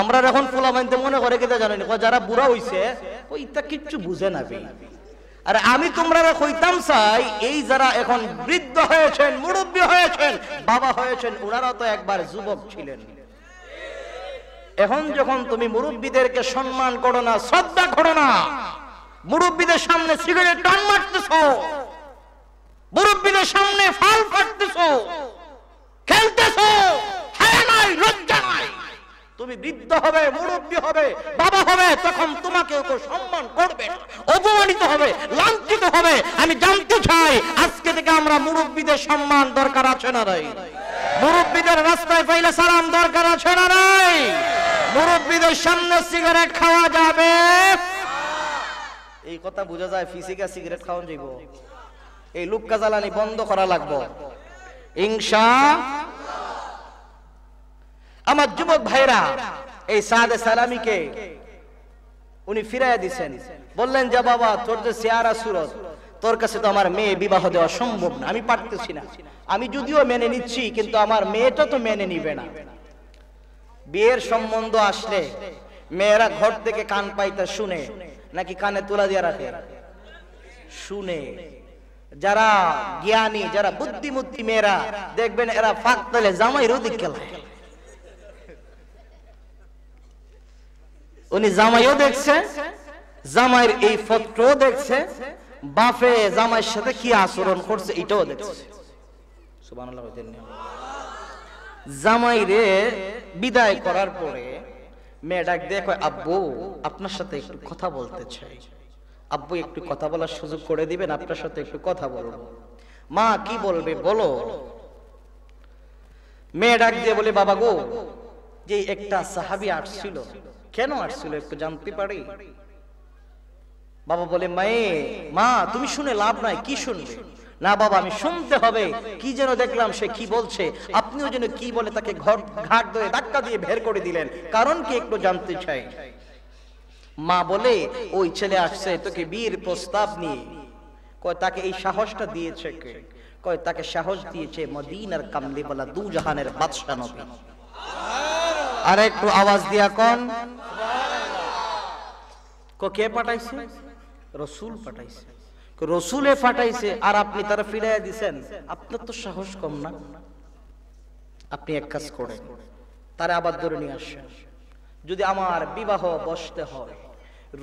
আমরা এখন পোলা মানতে মনে করে কেটে জানি যারা বুড়া হইছে ওইটা কিচ্ছু বুঝে না আর আমি তোমরা কইতাম চাই এই যারা এখন বৃদ্ধ হয়েছেন মুরব্বী হয়েছেন বাবা হয়েছেন ওনারা তো একবার যুবক ছিলেন এখন যখন তুমি মুরব্বীদেরকে সম্মান করো না শ্রদ্ধা করো না মুরব্বীদের সামনে সিগারেট টান মারতেছ মুরব্বীদের সামনে ফল ফাটতেছ খেলতেছ তুমি বৃদ্ধ হবে মুরব্বী হবে বাবা হবে তখন তোমাকে সম্মান করবে অপমানিত হবে লাঞ্ছিত হবে আমি জানতে চাই আজকে থেকে আমরা মুরব্বীদের সম্মান দরকার আছে না মুরব্বীদের রাস্তায় পাইলে সালাম দরকার আছে না নাই মুরব্বীদের সামনে সিগারেট খাওয়া যাবে এই কথা বোঝা যায় ফিসিকা সিগারেট খাওয়ান যাইব এই লুপকা জ্বালানি বন্ধ করা লাগবো ইংসা আমার যুবক ভাইরা এই সাদে সালামিকে উনি ফিরাইয়া দিছেন বললেন যে বাবা তোর যে সেয়ারা সুরত তোর কাছে তো আমার মেয়ে বিবাহ দেওয়া সম্ভব না আমি পারতেছি না আমি যদিও মেনে নিচ্ছি কিন্তু আমার মেয়েটা তো মেনে নিবে না বিয়ের সম্বন্ধ আসলে মেয়েরা ঘর থেকে কান পাইতে শুনে নাকি কানে তোলা দিয়ে রাখে শুনে যারা জ্ঞানী যারা বুদ্ধিমূর্তি মেয়েরা দেখবেন এরা ফাঁক পেলে জামাই রোদিক খেলায় উনি জামাইও দেখছে জামাইয়ের এই ফটো দেখছে বাফে জামাইয়ের সাথে কি আচরণ করছে এটাও দেখছে জামাইরে বিদায় করার পরে মেয়ে ডাক দিয়ে কয় আব্বু আপনার সাথে একটু কথা বলতে চাই আব্বু একটু কথা বলার সুযোগ করে দিবেন আপনার সাথে একটু কথা বলবো মা কি বলবে বলো মেয়ে ডাক দিয়ে বলে বাবা গো যে একটা সাহাবি আসছিল কেন আসছিল একটু জানতে পারি বাবা বলে মায়ে মা তুমি শুনে লাভ নাই কি শুনবে না বাবা আমি শুনতে হবে কি যেন দেখলাম সে কি বলছে আপনিও যেন কি বলে তাকে ঘর ঘাট ধরে ধাক্কা দিয়ে বের করে দিলেন কারণ কি একটু জানতে চাই মা বলে ওই ছেলে আসছে তোকে বীর প্রস্তাব নিয়ে কয় তাকে এই সাহসটা দিয়েছে কে কয় তাকে সাহস দিয়েছে মদিনার কামলিওয়ালা দু জাহানের বাদশাহ নবী আর একটু আওয়াজ দিয়া কন কে পাঠাইছে রসুল পাঠাইছে রসুলে ফাটাইছে আর আপনি তারা ফিরাইয়া দিছেন আপনার তো সাহস কম না আপনি এক কাজ করেন তারা আবার ধরে নিয়ে আসেন যদি আমার বিবাহ বসতে হয়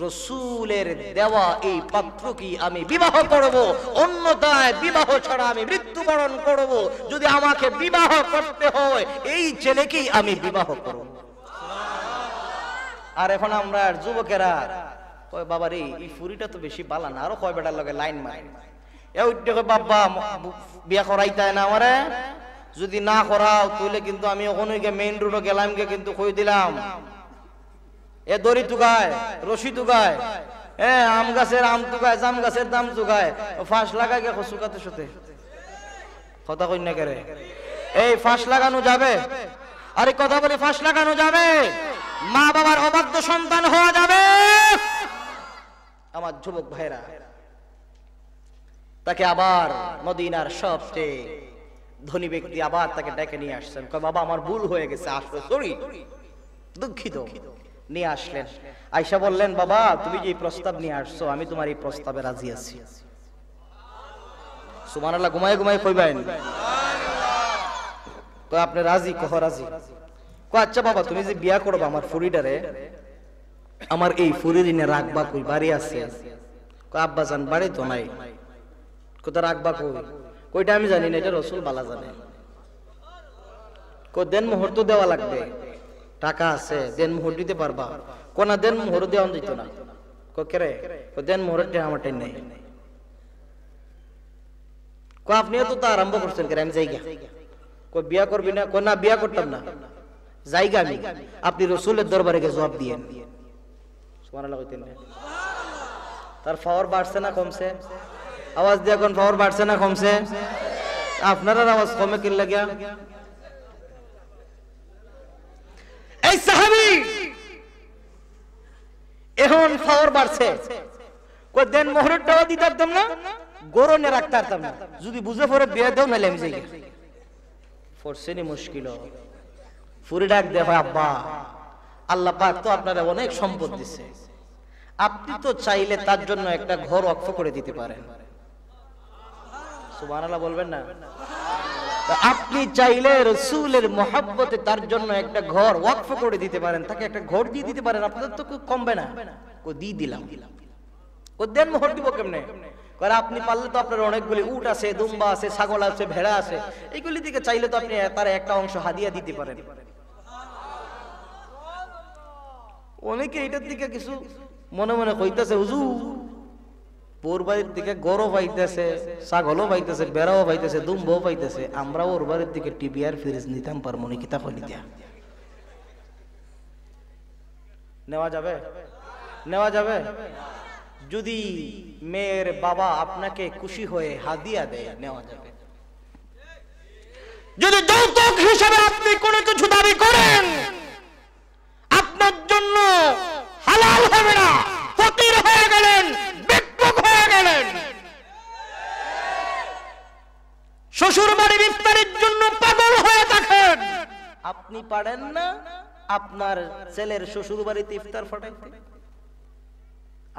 রসুলের দেওয়া এই পাত্র কি আমি বিবাহ করব অন্যতায় বিবাহ ছাড়া আমি মৃত্যুবরণ করব যদি আমাকে বিবাহ করতে হয় এই ছেলেকেই আমি বিবাহ করব আর এখন আমরা যুবকেরা কয় বাবা রে এই ফুরিটা তো বেশি বালা না আরো কয় বেটার লগে লাইন মারে এ উদ্যোগ বাবা বিয়া করাইতায় না আমারে যদি না করাও তুইলে কিন্তু আমি ওখানে গিয়ে মেইন রোডে গেলাম গিয়ে কিন্তু কই দিলাম এ দড়ি তুগায় রশি তুগায় হ্যাঁ আম গাছের আম তুগায় জাম গাছের দাম তুগায় ফাঁস লাগা গিয়ে খসুকাতে সাথে কথা না করে এই ফাঁস লাগানো যাবে আরে কথা বলে ফাঁস লাগানো যাবে মা বাবার অবাধ্য সন্তান হওয়া যাবে আমার যুবক ভাইরা তাকে আবার মদিনার সবচেয়ে ধনী ব্যক্তি আবার তাকে ডেকে নিয়ে আসছেন কয় বাবা আমার ভুল হয়ে গেছে আসলো সরি দুঃখিত নিয়ে আসলেন আইসা বললেন বাবা তুমি যে প্রস্তাব নিয়ে আসছো আমি তোমার এই প্রস্তাবে রাজি আছি সুমান আল্লাহ ঘুমায় ঘুমায় কইবেন আপনি রাজি কহ রাজি আচ্ছা বাবা তুমি যে বিয়া করবা আমার ফুরিডারে আমার এই ফুরির ইনে রাগ বাকুই বাড়ি আছে আব্বা জান বাড়ি তো নাই কোথা রাগ কই কইটা আমি জানি না এটা রসুল বালা জানে কো দেন মোহর তো দেওয়া লাগবে টাকা আছে দেন মোহর দিতে পারবা কোনা দেন মোহর দেওয়া দিত না কো কেরে কো দেন মোহর টেহা আমার টেন নেই কো আপনি তো তা আরম্ভ করছেন কেরে আমি যাই গিয়া কো বিয়া করবি না কো না বিয়া করতাম না জায়গা আমি আপনি রসুলের দরবারে গিয়ে জবাব দিয়েন তার পাওয়ার বাড়ছে না কমছে আওয়াজ দিয়ে এখন পাওয়ার বাড়ছে না কমছে আপনার আওয়াজ কমে কিন লাগিয়া এই সাহাবি এখন পাওয়ার বাড়ছে কই দেন মোহরের টাকা দিতে পারতাম না গরনে রাখতাম না যদি বুঝে পড়ে বিয়ে দেও মেলে আমি যাই পড়ছে মুশকিল ফুরি ডাক দে হয় আব্বা আল্লাহ পাক তো আপনারা অনেক সম্পদ দিচ্ছে আপনি তো চাইলে তার জন্য একটা ঘর অক্ষ করে দিতে পারেন বলবেন না আপনি চাইলে রসুলের মহাব্বতে তার জন্য একটা ঘর ওয়াকফ করে দিতে পারেন তাকে একটা ঘর দিয়ে দিতে পারেন আপনাদের তো কমবে না ও দিয়ে দিলাম ও দেন মোহর দিব কেমনে আপনি পারলে তো আপনার অনেকগুলি উট আছে দুম্বা আছে ছাগল আছে ভেড়া আছে এইগুলি দিকে চাইলে তো আপনি তার একটা অংশ হাদিয়া দিতে পারেন অনেকে এটার দিকে কিছু মনে মনে কইতেছে উজু ওর বাড়ির দিকে গরও পাইতেছে ছাগলও পাইতেছে বেড়াও পাইতেছে দুম্বও পাইতেছে আমরা ওর বাড়ির দিকে টিভি আর ফ্রিজ নিতাম পার মনে কিতা কইলি দিয়া নেওয়া যাবে নেওয়া যাবে যদি মেয়ের বাবা আপনাকে খুশি হয়ে হাদিয়া দেয় নেওয়া যাবে যদি যৌতুক হিসাবে আপনি কোনো কিছু দাবি করেন আপনার জন্য হালাল হবে না ফকির হয়ে গেলেন বিক্ষোভ হয়ে গেলেন শ্বশুর বাড়ির ইফতারের জন্য পাগল হয়ে থাকেন আপনি পারেন না আপনার ছেলের শ্বশুর বাড়িতে ইফতার ফটাইতে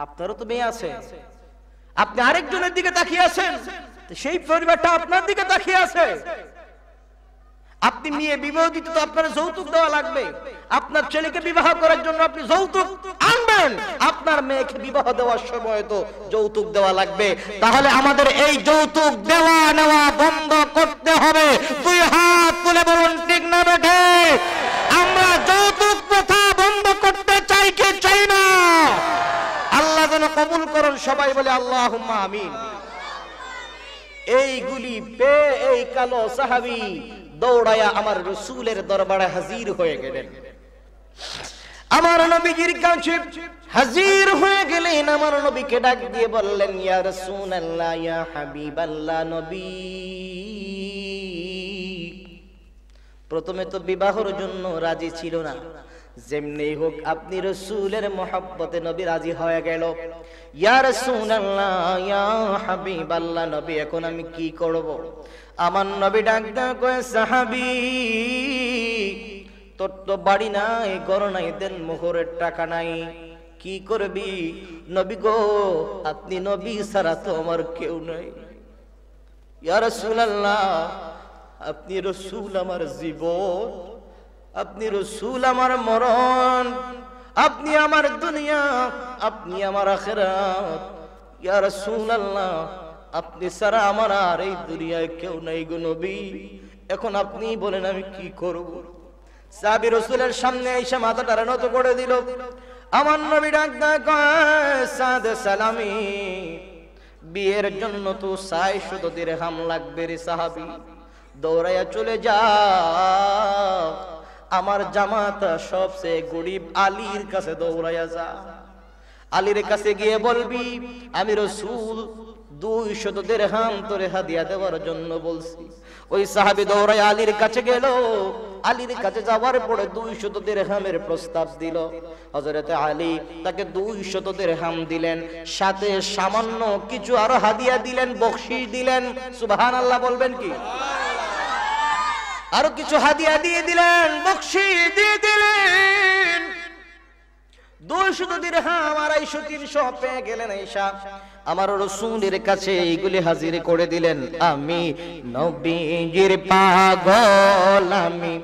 আপনারও তো মেয়ে আছে আপনি আরেকজনের দিকে তাকিয়ে আছেন সেই পরিবারটা আপনার দিকে তাকিয়ে আছে আপনি মেয়ে বিবাহ দিতে তো আপনার যৌতুক দেওয়া লাগবে আপনার ছেলেকে বিবাহ করার জন্য আপনি যৌতুক আনবেন আপনার মেয়েকে বিবাহ দেওয়ার সময় তো যৌতুক দেওয়া লাগবে তাহলে আমাদের এই যৌতুক দেওয়া নেওয়া বন্ধ করতে হবে দুই হাত তুলে বলুন ঠিক না বেঠে আমরা যৌতুক প্রথা বন্ধ করতে চাই কি চাই না আল্লাহ যেন কবুল করুন সবাই বলে আল্লাহ আমিন এইগুলি পে এই কালো সাহাবি দৌড়ায়া আমার রসুলের দরবারে হাজির হয়ে গেলেন আমার নবীজির কাছে হাজির হয়ে গেলেন আমার নবীকে ডাক দিয়ে বললেন ইয়া রাসূলুল্লাহ ইয়া হাবিবাল্লাহ নবী প্রথমে তো বিবাহর জন্য রাজি ছিল না যেমনি হোক আপনি রসুলের মহাব্বতে নবী রাজি হয়ে গেল ইয়া রাসূলুল্লাহ ইয়া হাবিবাল্লাহ নবী এখন আমি কি করব আমার নবী ডাক কয়ে সাহাবি তোর তো বাড়ি নাই ঘর নাই দেন মোহরের টাকা নাই কি করবি নবী গো আপনি নবী সারা তো আমার কেউ নাই ইয়ার সুলাল্লাহ আপনি রসুল আমার জীবন আপনি রসুল আমার মরণ আপনি আমার দুনিয়া আপনি আমার আখেরাত ইয়ার সুলাল্লাহ আপনি সারা আমার আর এই দুনিয়ায় কেউ নাই গো নবী এখন আপনি বলেন আমি কি করব সাবি রসুলের সামনে এসে মাথাটা নত করে দিল আমার নবী ডাক্তার সাদ সালামি বিয়ের জন্য তো সাই শুধু দিরে হাম লাগবে রে সাহাবি দৌড়াইয়া চলে যা আমার জামাতা সবচেয়ে গরিব আলীর কাছে দৌড়াইয়া যা আলীর কাছে গিয়ে বলবি আমি রসুল দুই শত হাম তোরে হাদিয়া দেওয়ার জন্য বলছি ওই সাহাবি দৌড়ায় আলীর কাছে গেল আলীর কাছে যাওয়ার পরে দুই শত হামের প্রস্তাব দিল হজরত আলী তাকে দুই শত হাম দিলেন সাথে সামান্য কিছু আরো হাদিয়া দিলেন বকশি দিলেন সুবাহান আল্লাহ বলবেন কি আরো কিছু হাদিয়া দিয়ে দিলেন বকশি দিয়ে দিলেন দুইশত হাম আড়াইশো তিনশো পেয়ে গেলেন এই সাহ আমার রসুনের কাছে এইগুলি হাজির করে দিলেন আমি নবীর পাগল আমি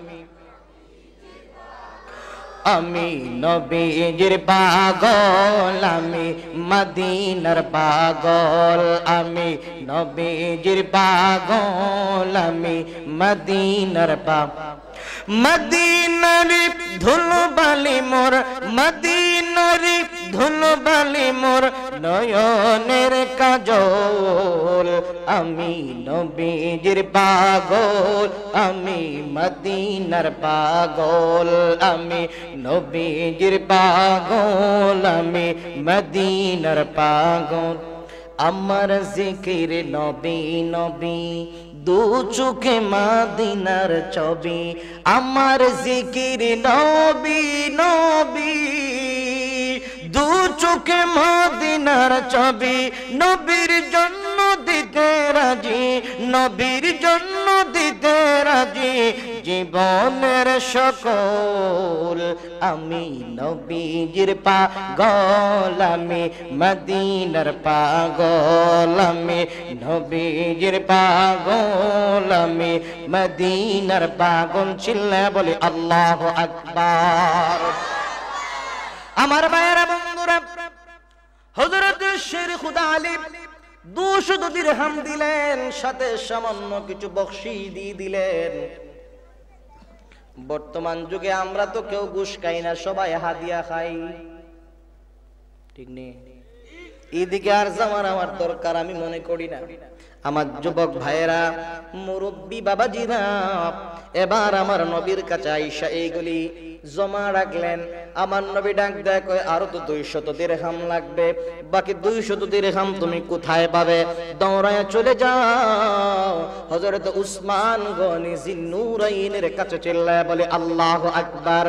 আমি নবীর পাগল আমি মদিনার পাগল আমি নবীর পাগল আমি মদিনার পাগল মদিনারি ধুলবালি মোর মদিনারি ধুলবালি মোর নয়নের কাজল আমি নবীজির পাগল আমি মদিনার পাগল আমি নবীজির পাগল আমি মদিনার পাগল আমার জিকির নবী নবী দু চোখে মাদিনার ছবি আমার জিকির নবী নবী দু চোখে মদিনার ছবি নবীর জন্য দিতে রাজি নবীর জন্য দিতে রাজি জীবনের সকল আমি নবীজির পাগল আমি মদিনার পাগল আমি নবীজির পাগল আমি মদিনার পাগল ছিল বলে আল্লাহ আকবার আমার ভাইয়েরা বন্ধুরা হজরত শের খুদা আলী দুশো হাম দিলেন সাথে সামান্য কিছু বকশি দিয়ে দিলেন বর্তমান যুগে আমরা তো কেউ গুস খাই না সবাই হাদিয়া খাই ঠিক নেই এদিকে আর জামার আমার দরকার আমি মনে করি না আমার যুবক ভাইয়েরা মুরব্বী না এবার আমার নবীর কাছে আইসা এইগুলি জমা রাখলেন আমার নবী ডাক দেয় কয় আরো তো দুইশত দিরহাম লাগবে বাকি দুইশত দিরহাম তুমি কোথায় পাবে দৌড়ায় চলে যাও হজরত উসমান গনি জিন্নুরাইনের কাছে চিল্লায় বলে আল্লাহ আকবার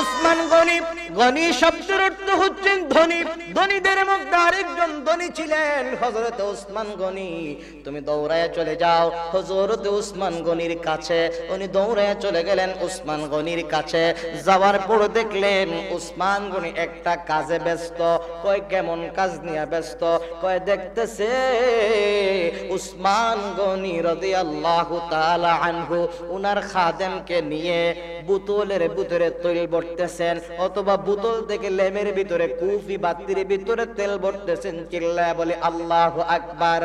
উসমান গনি গনি শব্দের অর্থ হচ্ছেন ধনী ধনীদের মধ্যে আরেকজন ধনী ছিলেন হজরত উসমান গনি তুমি দৌড়ায় চলে যাও হজরত উসমান গনির কাছে উনি দৌড়ায় চলে গেলেন উসমান গনির কাছে যাওয়ার পর দেখলেন উসমান গনি একটা কাজে ব্যস্ত কয় কেমন কাজ নিয়ে ব্যস্ত কয় দেখতেছে উসমান গনি রদি আল্লাহ তালা আনহু উনার খাদেমকে নিয়ে বুতলের বুতরে তৈরি ভরতেছেন অথবা বোতল থেকে লেমের ভিতরে কুফি বাতির ভিতরে তেল ভরতেছেন চিল্লা বলে আল্লাহ আকবার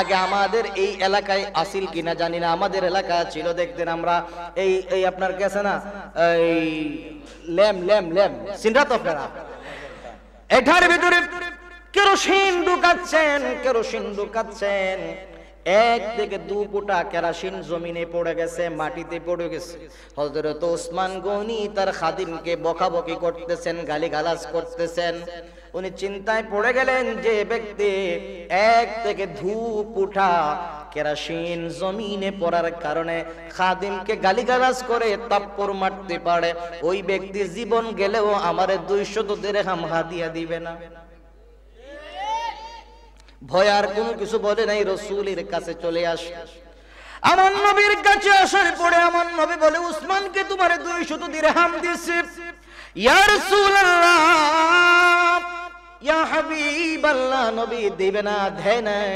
আগে আমাদের এই এলাকায় আসিল কিনা জানি না আমাদের এলাকা ছিল দেখতেন আমরা এই এই আপনার কেছে না এই ল্যাম ল্যাম ল্যাম সিনরা তো আপনারা এঠার ভিতরে কেরোসিন ঢুকাচ্ছেন কেরোসিন ঢুকাচ্ছেন এক থেকে দু পোটা কেরাসিন জমিনে পড়ে গেছে মাটিতে পড়ে গেছে হজরত ওসমান গনি তার খাদিমকে বকাবকি করতেছেন গালি গালিগালাজ করতেছেন উনি চিন্তায় পড়ে গেলেন যে ব্যক্তি এক থেকে ধূপ উঠা কেরাসিন জমিনে পড়ার কারণে খাদিমকে গালিগালাজ করে তাপ্পর মারতে পারে ওই ব্যক্তি জীবন গেলেও আমার দুইশত দেড় হাম হাদিয়া দিবে না ভয় আর কোনো কিছু বলে নাই রসুলের কাছে চলে আস আমার নবীর কাছে আসার পরে আমার নবী বলে উসমানকে তোমার দুই শত দিরহাম দিয়েছে ইয়া রাসূলুল্লাহ নবী দেবে না দেয় নাই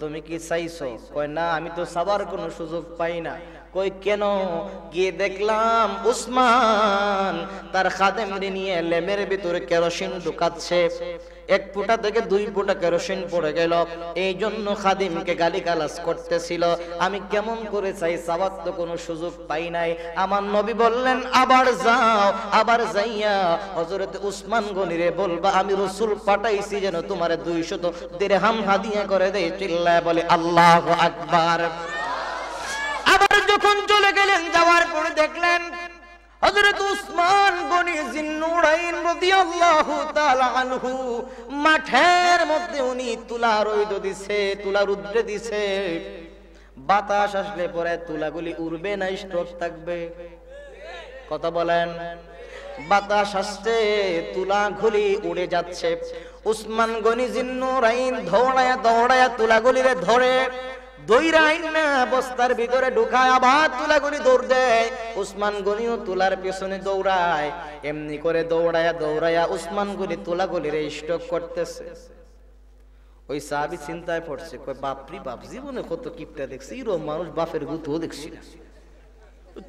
তুমি কি চাইছো কয় না আমি তো সবার কোনো সুযোগ পাই না কই কেন গিয়ে দেখলাম উসমান তার খাদেমরে নিয়ে লেমের ভিতরে কেরোসিন ঢুকাচ্ছে এক ফোঁটা থেকে দুই ফোঁটা কেরোসিন পড়ে গেল এই জন্য খাদিমকে গালি গালাস করতেছিল আমি কেমন করে চাই সাবাত তো কোনো সুযোগ পাই নাই আমার নবী বললেন আবার যাও আবার যাইয়া হজরত উসমান গনিরে বলবা আমি রসুল পাঠাইছি যেন তোমার দুইশত দেড়হাম হাদিয়া করে দেয় চিল্লায় বলে আল্লাহ আকবার আবার যখন চলে গেলেন যাওয়ার পরে দেখলেন হযরত উসমান গনি জিন্নুরাইন রাদিয়াল্লাহু তাআলা মাঠের মধ্যে উনি তুলা রৈদ দিছে তুলা রুদ্রে দিছে বাতাস আসলে পরে তুলাগুলি উড়বে না স্টক থাকবে কথা বলেন বাতাস আসছে গুলি উড়ে যাচ্ছে উসমান গনি জিন্নুরাইন দৌড়ায়া দৌড়ায়া তুলাগুলিরে ধরে ভিতরে ঢুকায় আবার তুলা গনি দৌড় দেয় উসমান গনিও তুলার পেছনে দৌড়ায় এমনি করে দৌড়ায়া দৌড়ায়া উসমান গনি তুলা গলির স্টক করতেছে ওই সাহাবি চিন্তায় পড়ছে বাপরি বাপ জীবনে কত কিপটা দেখছি ইরো মানুষ বাপের গুতো দেখছি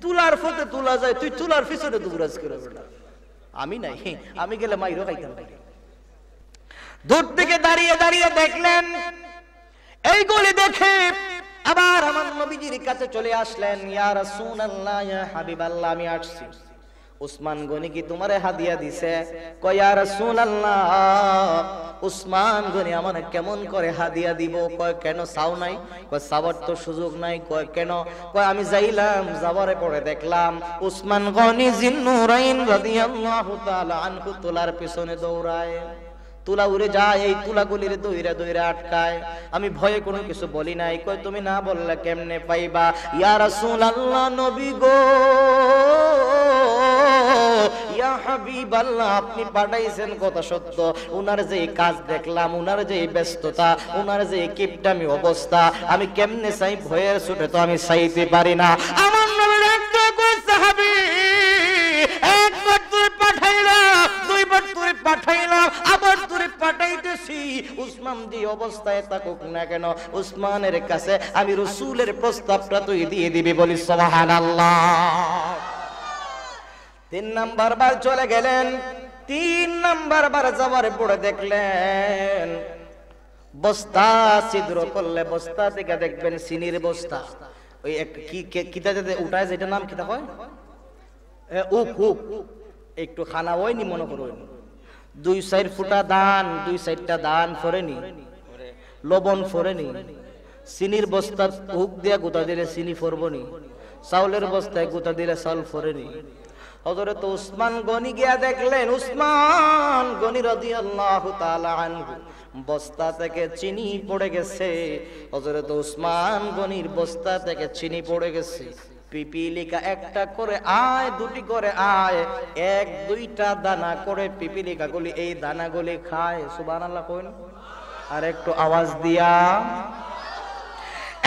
তুলার ফতে তুলা যায় তুই তুলার পিছনে দুবরাজ করে আমি নাই আমি গেলে মাইরো খাইতাম দূর থেকে দাঁড়িয়ে দাঁড়িয়ে দেখলেন এই গলি দেখে আবার আমার নবীজির কাছে চলে আসলেন ইয়া রাসূলুল্লাহ ইয়া হাবিবাল্লাহ আমি আসছি উসমান গনি কি তোমারে হাদিয়া দিছে কয়া ইয়া রাসূলুল্লাহ উসমান গনি আমার কেমন করে হাদিয়া দিব কয় কেন চাও নাই কয় সাবর তো সুযোগ নাই কয় কেন কয় আমি যাইলাম যাবারে পড়ে দেখলাম উসমান গনি জিন্নুরাইন রাদিয়াল্লাহু তাআলা আনহু তোলার পিছনে দৌড়ায় তুলা উড়ে যায় এই তুলাগুলির দইরা দইরা আটকায় আমি ভয়ে কোনো কিছু বলি নাই কই তুমি না বললে কেমনে পাইবা ইয়া রাসূলুল্লাহ নবী গো আপনি পাঠাইছেন কথা সত্য যে কাজ দেখলাম উনার যে ব্যস্ততা উনার যে কিপটামি অবস্থা আমি কেমনে চাই ভয়ের ছুটে তো আমি চাইতে পারি না ইমাম যে অবস্থায় থাকুক না কেন উসমানের কাছে আমি রসুলের প্রস্তাবটা তুই দিয়ে দিবি বলি সোহান তিন নাম্বার বার চলে গেলেন তিন নাম্বার বার যাওয়ার পরে দেখলেন বস্তা সিদ্র করলে বস্তা থেকে দেখবেন সিনির বস্তা ওই কিতা যাতে উঠায় যেটা নাম কিতা হয় উক উক একটু খানা ওই নি মনে করুন দুই সাইড ফুটা দান দুই সাইডটা দান ফরেনি লবণ ফরেনি চিনির বস্তা হুক দিয়া গোতা দিলে চিনি ফরবনি চাউলের বস্তায় গোতা দিলে চাউল ফরেনি হজরত উসমান গনি গিয়া দেখলেন উসমান গনি রদি আল্লাহ বস্তা থেকে চিনি পড়ে গেছে তো উসমান গনির বস্তা থেকে চিনি পড়ে গেছে পিপিলিকা একটা করে আয় দুটি করে আয় এক দুইটা দানা করে পিপিলিকা গুলি এই দানাগুলি খায় সুবান আল্লাহ কইন আর একটু আওয়াজ দিয়া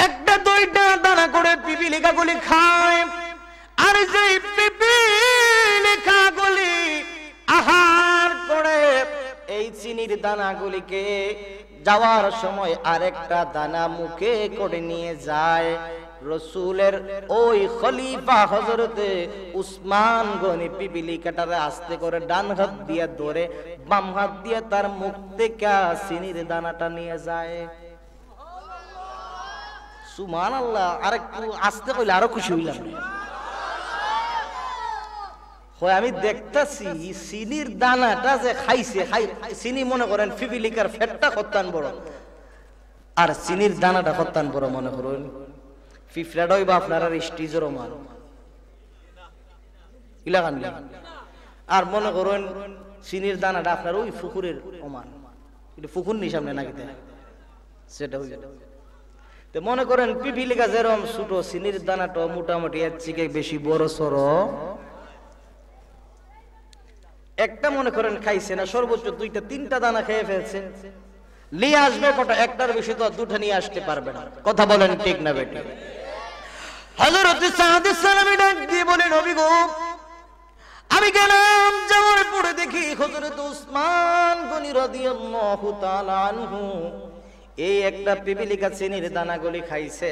একটা দুইটা দানা করে পিপিলিকা গুলি খায় আর যে পিপিলিকা গুলি আহার করে এই চিনির দানাগুলিকে যাওয়ার সময় আরেকটা দানা মুখে করে নিয়ে যায় রসুলের ওই খলিফা হজরতে উসমান গনি পিপিলি কাটারে আস্তে করে ডান হাত দিয়ে ধরে বাম হাত দিয়ে তার মুখ থেকে সিনির দানাটা নিয়ে যায় সুমান আল্লাহ আরেকটু আসতে কইলে আরো খুশি হইলাম হয় আমি দেখতেছি চিনির দানাটা যে খাইছে খাই চিনি মনে করেন ফিবিলিকার ফেটটা কত্তান বড় আর চিনির দানাটা কত্তান বড় মনে করেন ফিফলাডই বা আপনারা স্টিজেরও মাল ইলা আর মনে করেন চিনির দানাটা আপনার ওই ফুকুরের অমান এটা ফুকুর নি সামনে নাকি সেটা হয়ে তো মনে করেন পিপিলিকা যেরম ছোট চিনির দানাটা মোটামুটি এর থেকে বেশি বড় সর একটা মনে করেন খাইছে না সর্বোচ্চ দুইটা তিনটা দানা খেয়ে ফেলছে নিয়ে আসবে কটা একটার বেশি তো দুটা নিয়ে আসতে পারবে না কথা বলেন ঠিক না বেটি হজরত সাহাদিসালামে ডাক দিয়ে বলে নবী গো আমি গেলাম যাওয়ার পরে দেখি হজরত উসমান গনি রাদিয়াল্লাহু তাআলা আনহু এই একটা পিপিলিকা চিনির দানাগুলি খাইছে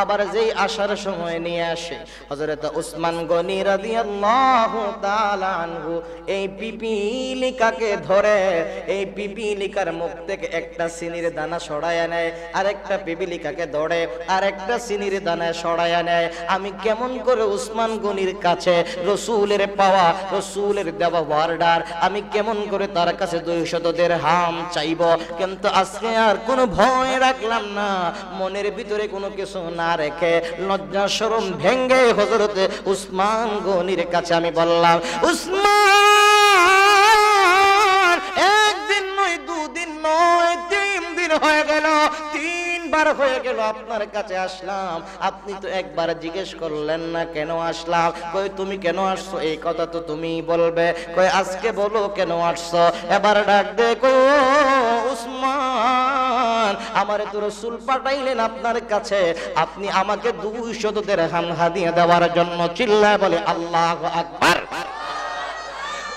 আবার যেই আসার সময় নিয়ে আসে হজরত উসমান গনি রাদিয়াল্লাহু তাআলা আনহু এই পিপিলিকাকে ধরে এই পিপিলিকার মুখ থেকে একটা চিনির দানা সরায়া নেয় আরেকটা পিপিলিকাকে ধরে আরেকটা চিনির দানা সরায়া নেয় আমি কেমন করে উসমান গনির কাছে রসুলের পাওয়া রসুলের দেওয়া ওয়ার্ডার আমি কেমন করে তার কাছে দুইশত দেড় হাম চাইব কিন্তু আজকে আর কোনো ভয় রাখলাম না মনের ভিতরে কোনো কিছু না রেখে লজ্জা সরম ভেঙ্গে হজরতে উসমান গনির কাছে আমি বললাম উসমান একদিন নয় দুদিন নয় তিন দিন হয়ে গেল তিন তিনবার হয়ে গেল আপনার কাছে আসলাম আপনি তো একবার জিজ্ঞেস করলেন না কেন আসলাম কই তুমি কেন আসছো এই কথা তো তুমি বলবে কই আজকে বলো কেন আসছো এবার ডাক দে কই উসমান আমার তো রসুল পাঠাইলেন আপনার কাছে আপনি আমাকে দুই শত দেড়হাম হাদিয়া দেওয়ার জন্য চিল্লায় বলে আল্লাহ আকবার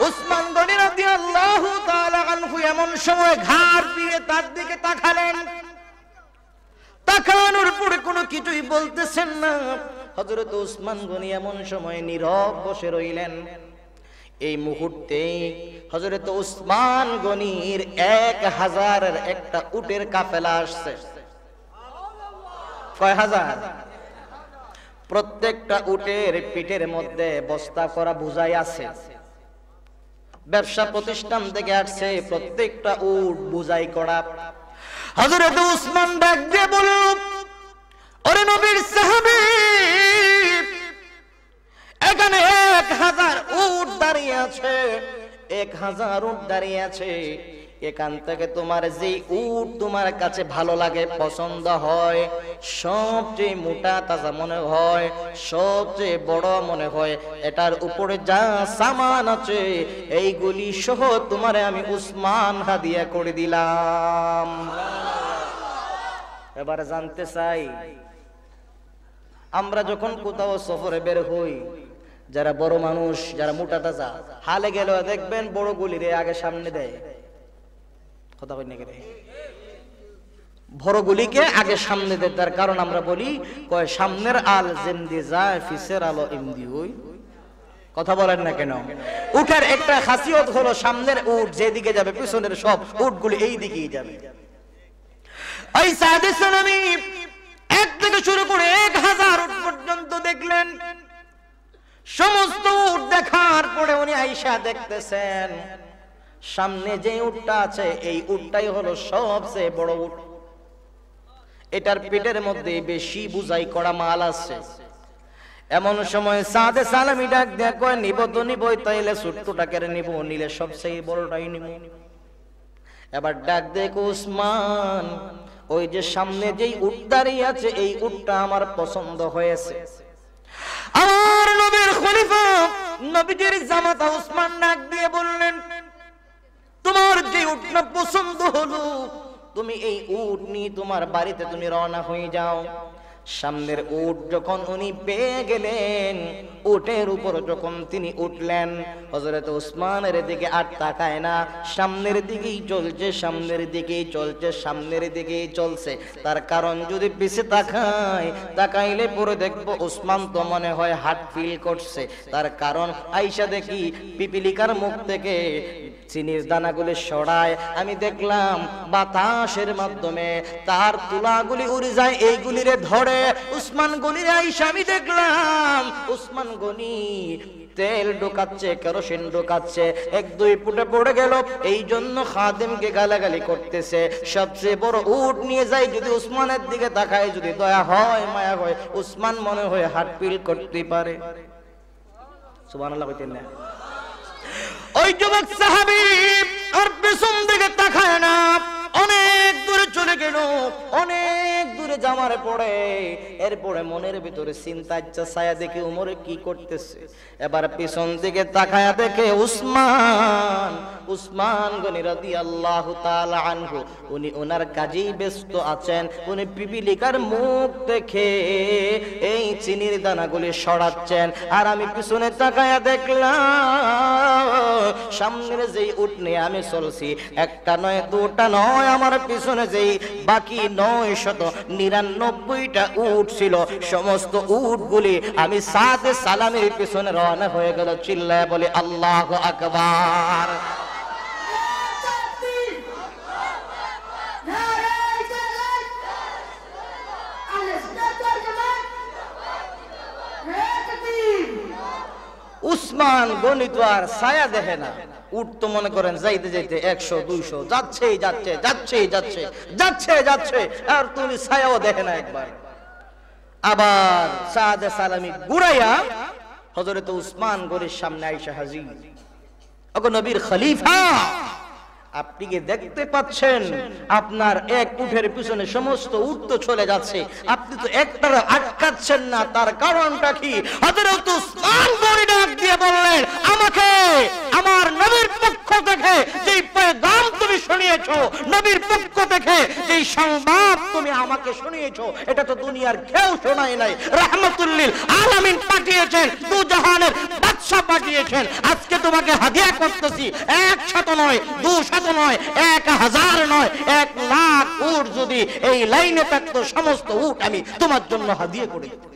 উসমান গনি রাদিয়াল্লাহু তাআলা এমন সময় ঘাড় দিয়ে তার দিকে তাকালেন তাকানোর পরে কোনো কিছুই বলতেছেন না হজরত উসমান গনি এমন সময় নীরব বসে রইলেন এই মুহূর্তে হজরত উসমান গনির এক হাজার একটা উটের কাফেলা আসছে কয় হাজার প্রত্যেকটা উটের পিঠের মধ্যে বস্তা করা বুঝাই আছে ব্যবসা প্রতিষ্ঠান থেকে আসছে প্রত্যেকটা উট বুঝাই করা হজরত উসমান ডাক দিয়ে বলল অরে নবীর সাহাবি এখানে এক হাজার উট দাঁড়িয়ে আছে এক হাজার উট দাঁড়িয়ে আছে এখান থেকে তোমার যে উট তোমার কাছে ভালো লাগে পছন্দ হয় সবচেয়ে মোটা তাজা মনে হয় সবচেয়ে বড় মনে হয় এটার উপরে যা সামান আছে এইগুলি সহ তোমার আমি উসমান হাদিয়া করে দিলাম এবার জানতে চাই আমরা যখন কোথাও সফরে বের হই যারা বড় মানুষ যারা মোটা তাজা হালে গেল দেখবেন বড় গুলি রে আগে সামনে দেয় কথা কই নাকি ভরগুলিকে আগে সামনে দে তার কারণ আমরা বলি কয় সামনের আল জেমদি যায় ফিসের আলো এমদি হই কথা বলেন না কেন উঠার একটা খাসিয়ত হলো সামনের উট যেদিকে যাবে পিছনের সব উটগুলি এই দিকেই যাবে এই সাদে সুনামি এক থেকে শুরু করে এক হাজার উট পর্যন্ত দেখলেন সমস্ত উট দেখার পরে উনি আইসা দেখতেছেন সামনে যে উটটা আছে এই উটটাই হলো সবচেয়ে বড় উট এটার পেটের মধ্যে বেশি বুঝাই করা মাল আছে এমন সময় সাদে সালামি ডাক দেখো নিব তো নিব তাইলে ছোট্টটা কেড়ে নিব নিলে সবচেয়ে বড়টাই নিব এবার ডাক দেখো উসমান ওই যে সামনে যেই উট দাঁড়িয়ে আছে এই উটটা আমার পছন্দ হয়েছে আমার নবীর খলিফা নবীজির জামাতা উসমান ডাক দিয়ে বললেন তোমার যে উটনা পছন্দ হলো তুমি এই উট নিয়ে তোমার বাড়িতে তুমি রওনা হয়ে যাও সামনের উট যখন উনি পেয়ে গেলেন উটের উপর যখন তিনি উঠলেন হজরত উসমানের দিকে আর তাকায় না সামনের দিকেই চলছে সামনের দিকেই চলছে সামনের দিকেই চলছে তার কারণ যদি পিছে তাকায় তাকাইলে পরে দেখবো উসমান তো মনে হয় হাট ফিল করছে তার কারণ আইসা দেখি পিপিলিকার মুখ থেকে চিনির দানাগুলি সরায় আমি দেখলাম বাতাসের মাধ্যমে তার তুলাগুলি উড়ে যায় এইগুলিরে ধরে উসমান গনির আইসা আমি দেখলাম উসমান গনি তেল ঢোকাচ্ছে কেরোসিন ঢোকাচ্ছে এক দুই ফুটে পড়ে গেল এই জন্য খাদিমকে গালাগালি করতেছে সবচেয়ে বড় উঠ নিয়ে যাই যদি উসমানের দিকে তাকায় যদি দয়া হয় মায়া হয় উসমান মনে হয় হাটপিল করতে পারে সুবান আল্লাহ কইতেন না ওই যুবক সাহাবি আর পেছন দিকে তাকায় না অনেক দূরে চলে গেল অনেক দূরে যাওয়ার পরে এরপরে মনের ভিতরে চিন্তা ইচ্ছা ছায়া দেখে উমরে কি করতেছে এবার পিছন দিকে তাকায়া দেখে উসমান উসমান গনি রাদি আল্লাহ আনহু উনি ওনার কাজেই ব্যস্ত আছেন উনি পিপিলিকার মুখ দেখে এই চিনির দানাগুলি সরাচ্ছেন আর আমি পিছনে তাকায়া দেখলাম সামনের যেই উঠ নিয়ে আমি চলছি একটা নয় দুটা নয় নয় আমার পিছনে যে বাকি নয় শত নিরানব্বইটা ছিল সমস্ত আমি সালামের পিছনে রওনা হয়ে গেল চিল্লায় বলে আল্লাহ আকবার উসমান গণিত আর ছায়া দেখে না উঠতো মনে করেন যাইতে যাইতে একশো দুইশো যাচ্ছেই যাচ্ছে যাচ্ছেই যাচ্ছে যাচ্ছে যাচ্ছে আর তুমি ছায়াও দেখে না একবার আবার সাদে সালামি গুড়াইয়া হজরত উসমান গরির সামনে আইসা হাজি ওগো নবীর খলিফা আপনি কি দেখতে পাচ্ছেন আপনার এক উঠের পিছনে সমস্ত উঠতো চলে যাচ্ছে আপনি তো একটা আটকাচ্ছেন না তার কারণটা কি হজরত উসমান গরি ডাক দিয়ে বললেন আমাকে আমার নবীর পক্ষ থেকে যে পেগাম তুমি শুনিয়েছো নবীর পক্ষ থেকে যে সংবাদ তুমি আমাকে শুনিয়েছো এটা তো দুনিয়ার কেউ শোনায় নাই রহমতুল্লিল আলামিন পাঠিয়েছেন দু জাহানের বাদশা পাঠিয়েছেন আজকে তোমাকে হাদিয়া করতেছি এক শত নয় দু শত নয় এক হাজার নয় এক লাখ উট যদি এই লাইনে থাকতো সমস্ত উট আমি তোমার জন্য হাদিয়া করে দিতাম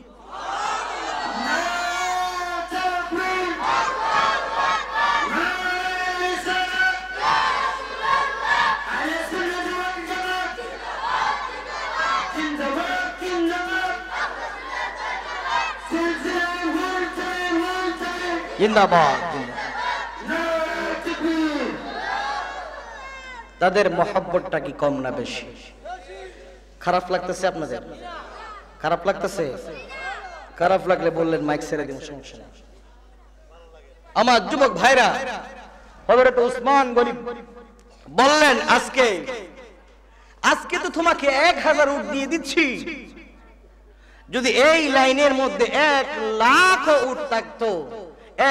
জিন্দাবাদ তাদের মহব্বতটা কি কম না বেশি খারাপ লাগতেছে আপনাদের খারাপ লাগতেছে খারাপ লাগলে বললেন মাইক সেরে দিন সমস্যা আমার যুবক ভাইরা হযরত উসমান গরিব বললেন আজকে আজকে তো তোমাকে এক হাজার উট দিয়ে দিচ্ছি যদি এই লাইনের মধ্যে এক লাখ উট থাকতো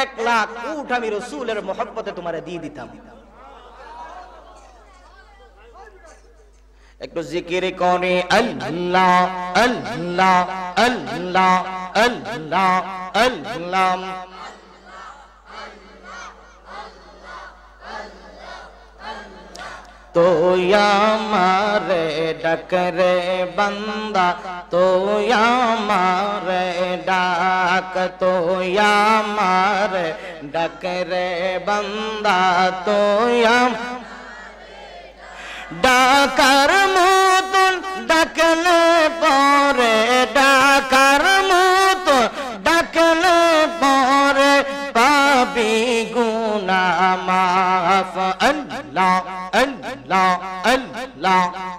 এক লাখ উঠ আমি রসুলের মহব্বতে তোমার দিয়ে দিতাম একটু জিকির করে আল্লাহ আল্লাহ আল্লাহ আল্লাহ আল্লাহ तो या मारे डकरे बंदा तो या मारे डाक तो या मारे डकरे बंदा तो या डाकर मुँह तो पोरे डाकर मुँह तो पोरे पापी गुना माफ अल्लाह لا ال لا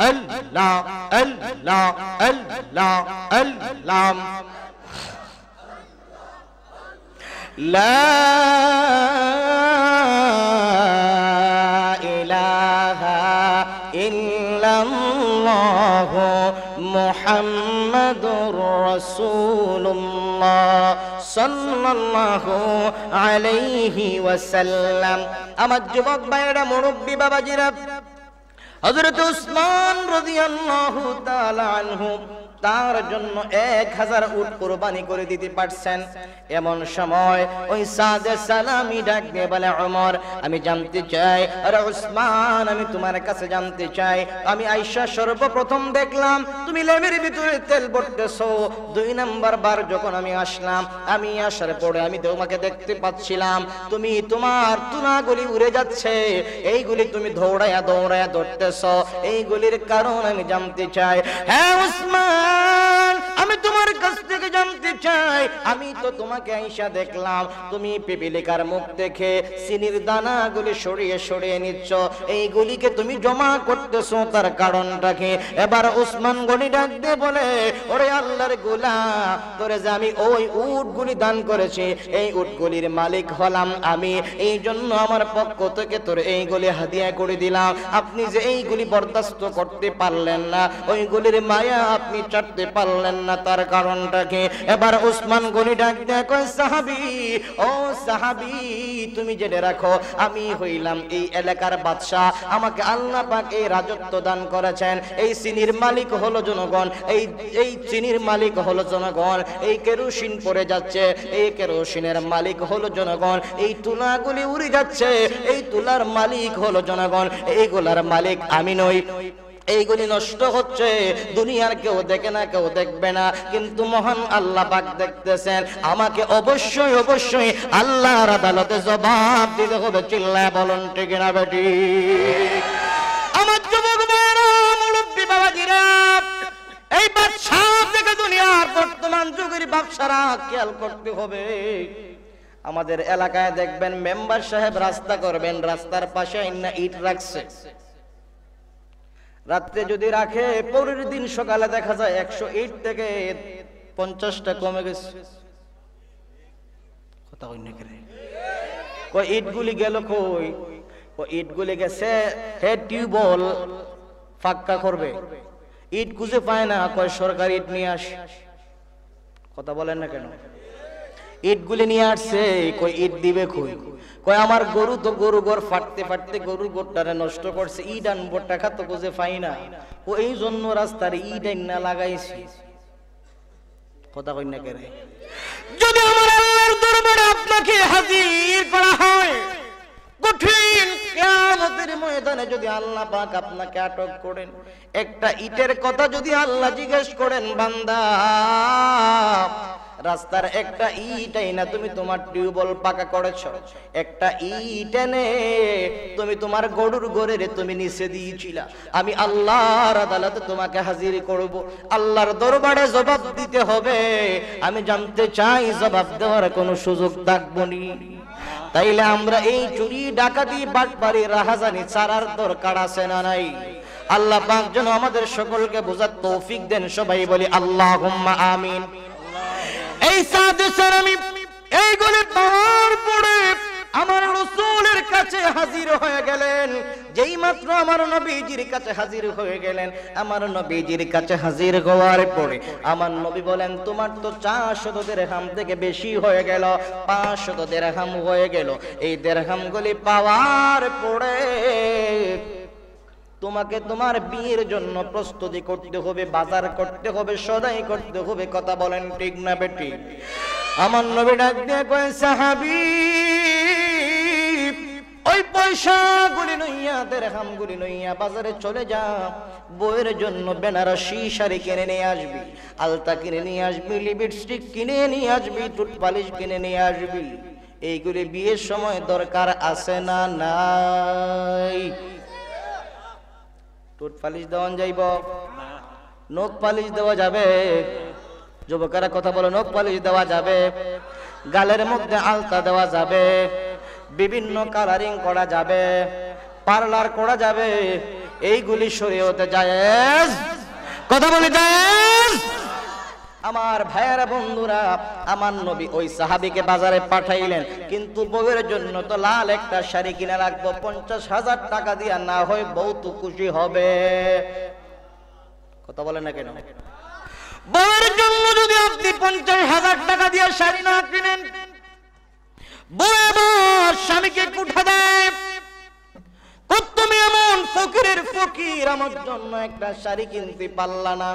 ال لا ال لا ال لا ال لا لا إله إلا الله محمد رسول الله صلى الله عليه وسلم أما الجبوك بيرا مربي بابا جرب হজরত উসমান রাদিয়াল্লাহু তাআলা আনহু তার জন্য এক হাজার উট কোরবানি করে দিতে পারছেন এমন সময় ওই সাদে সালামি ডাকবে বলে অমর আমি জানতে চাই আরে উসমান আমি তোমার কাছে জানতে চাই আমি আইসা সর্বপ্রথম দেখলাম তুমি লেমের ভিতরে তেল বটতেছ দুই নাম্বার বার যখন আমি আসলাম আমি আসার পরে আমি তোমাকে দেখতে পাচ্ছিলাম তুমি তোমার তুনাগুলি উড়ে যাচ্ছে এইগুলি তুমি দৌড়ায়া দৌড়ায়া ধরতেছ এইগুলির কারণ আমি জানতে চাই হ্যাঁ উসমান Bye. থেকে জানতে চাই আমি তো তোমাকে আইসা দেখলাম তুমি পেপিলিকার মুখ থেকে চিনির দানাগুলি সরিয়ে সরিয়ে নিচ্ছ এইগুলিকে তুমি জমা করতেছো তার কারণটাকে এবার উসমান গনি ডাক বলে ওরে আল্লাহর গোলা তোরে যে আমি ওই উটগুলি দান করেছি এই উটগুলির মালিক হলাম আমি এই জন্য আমার পক্ষ থেকে তোর এইগুলি হাদিয়া করে দিলাম আপনি যে এইগুলি বরদাস্ত করতে পারলেন না ওইগুলির মায়া আপনি চাটতে পারলেন না তার কারণ ডাকে এবার উসমান গনি ডাক দেখো সাহাবি ও সাহাবি তুমি জেনে রাখো আমি হইলাম এই এলাকার বাদশাহ আমাকে আল্লাহ পাক এই রাজত্ব দান করেছেন এই চিনির মালিক হলো জনগণ এই এই চিনির মালিক হলো জনগণ এই কেরোসিন পড়ে যাচ্ছে এই কেরোসিনের মালিক হলো জনগণ এই তুলাগুলি উড়ে যাচ্ছে এই তুলার মালিক হলো জনগণ এইগুলার মালিক আমি নই এইগুলি নষ্ট হচ্ছে দুনিয়ার কেউ দেখে না কেউ দেখবে না কিন্তু মহান আল্লাহ পাক দেখতেছেন আমাকে অবশ্যই অবশ্যই আল্লাহর আদালতে জবাব দিতে হবে চিল্লায় বলুন ঠিক না বেটি আমার যুবক মুরব্বী বাবাজিরা এই বাদশাহ দুনিয়ার বর্তমান যুগের বাদশারা খেয়াল করতে হবে আমাদের এলাকায় দেখবেন মেম্বার সাহেব রাস্তা করবেন রাস্তার পাশে ইট রাখছে রাত্রে যদি রাখে পরের দিন সকালে দেখা যায় একশো এইট থেকে পঞ্চাশটা কমে গেছে কথা অন্য ইটগুলি গেল কই ইটগুলি গেছে হে টিউবওয়েল ফাক্কা করবে ইট খুঁজে পায় না কয় সরকার ইট নিয়ে আস কথা বলেন না কেন ইটগুলি নিয়ে আসছে কই ইট দিবে কই কয় আমার গরু তো গরু গর ফাটতে ফাটতে গরুর গোটারে নষ্ট করছে ইট আনবো টাকা তো বুঝে পাই না ও এই জন্য রাস্তার ইট না লাগাইছি কথা কই না কেরে যদি আমার আল্লাহর দরবারে আপনাকে হাজির করা হয় কঠিন কিয়ামতের ময়দানে যদি আল্লাহ পাক আপনাকে আটক করেন একটা ইটের কথা যদি আল্লাহ জিজ্ঞেস করেন বান্দা রাস্তার একটা ইটাই না তুমি তোমার টিউবওয়েল পাকা করেছো একটা ইট তুমি তোমার গরুর গড়ে তুমি নিচে দিয়েছিলা আমি আল্লাহর আদালতে তোমাকে হাজির করব আল্লাহর দরবারে জবাব দিতে হবে আমি জানতে চাই জবাব দেওয়ার কোনো সুযোগ থাকবো নি তাইলে আমরা এই চুরি ডাকাতি বাটপারি রাহাজানি ছাড়ার দরকার আছে না নাই আল্লাহ পাক যেন আমাদের সকলকে বোঝার তৌফিক দেন সবাই বলি আল্লাহ আমিন এই সাদেশের আমি এইগুলি পাওয়ার পরে আমার রসুলের কাছে হাজির হয়ে গেলেন যেই মাত্র আমার নবীজির কাছে হাজির হয়ে গেলেন আমার নবীজির কাছে হাজির হওয়ার পরে আমার নবী বলেন তোমার তো চারশত দেড়হাম থেকে বেশি হয়ে গেল পাঁচশত দেড়হাম হয়ে গেল এই দেড়হামগুলি পাওয়ার পরে তোমাকে তোমার বিয়ের জন্য প্রস্তুতি করতে হবে বাজার করতে হবে সদাই করতে হবে কথা বলেন ঠিক না বেটি আমার নবী ডাক দিয়ে কয় সাহাবি ওই পয়সা গুলি নইয়া হাম গুলি নইয়া বাজারে চলে যা বইয়ের জন্য বেনারসি শাড়ি কিনে নিয়ে আসবি আলতা কিনে নিয়ে আসবি লিপস্টিক কিনে নিয়ে আসবি টুথপালিশ কিনে নিয়ে আসবি এইগুলি বিয়ের সময় দরকার আছে না নাই টোট পালিশ দেওয়ান যাইব নখ পালিশ দেওয়া যাবে যুবকেরা কথা বলো নখ পালিশ দেওয়া যাবে গালের মধ্যে আলতা দেওয়া যাবে বিভিন্ন কালারিং করা যাবে পার্লার করা যাবে এইগুলি শরীয়তে যায় কথা বলি যায় আমার ভাইয়েরা বন্ধুরা আমার নবী ওই সাহাবিকে বাজারে পাঠাইলেন কিন্তু বউয়ের জন্য তো লাল একটা শাড়ি কিনে রাখবো পঞ্চাশ হাজার টাকা দিয়া না হয় বউ তো খুশি হবে কথা বলে না কেন বউয়ের জন্য যদি আপনি পঞ্চাশ হাজার টাকা দিয়ে শাড়ি না কিনেন বউ স্বামীকে কুঠা দেয় এমন ফকিরের ফকির আমার জন্য একটা শাড়ি কিনতে পারলা না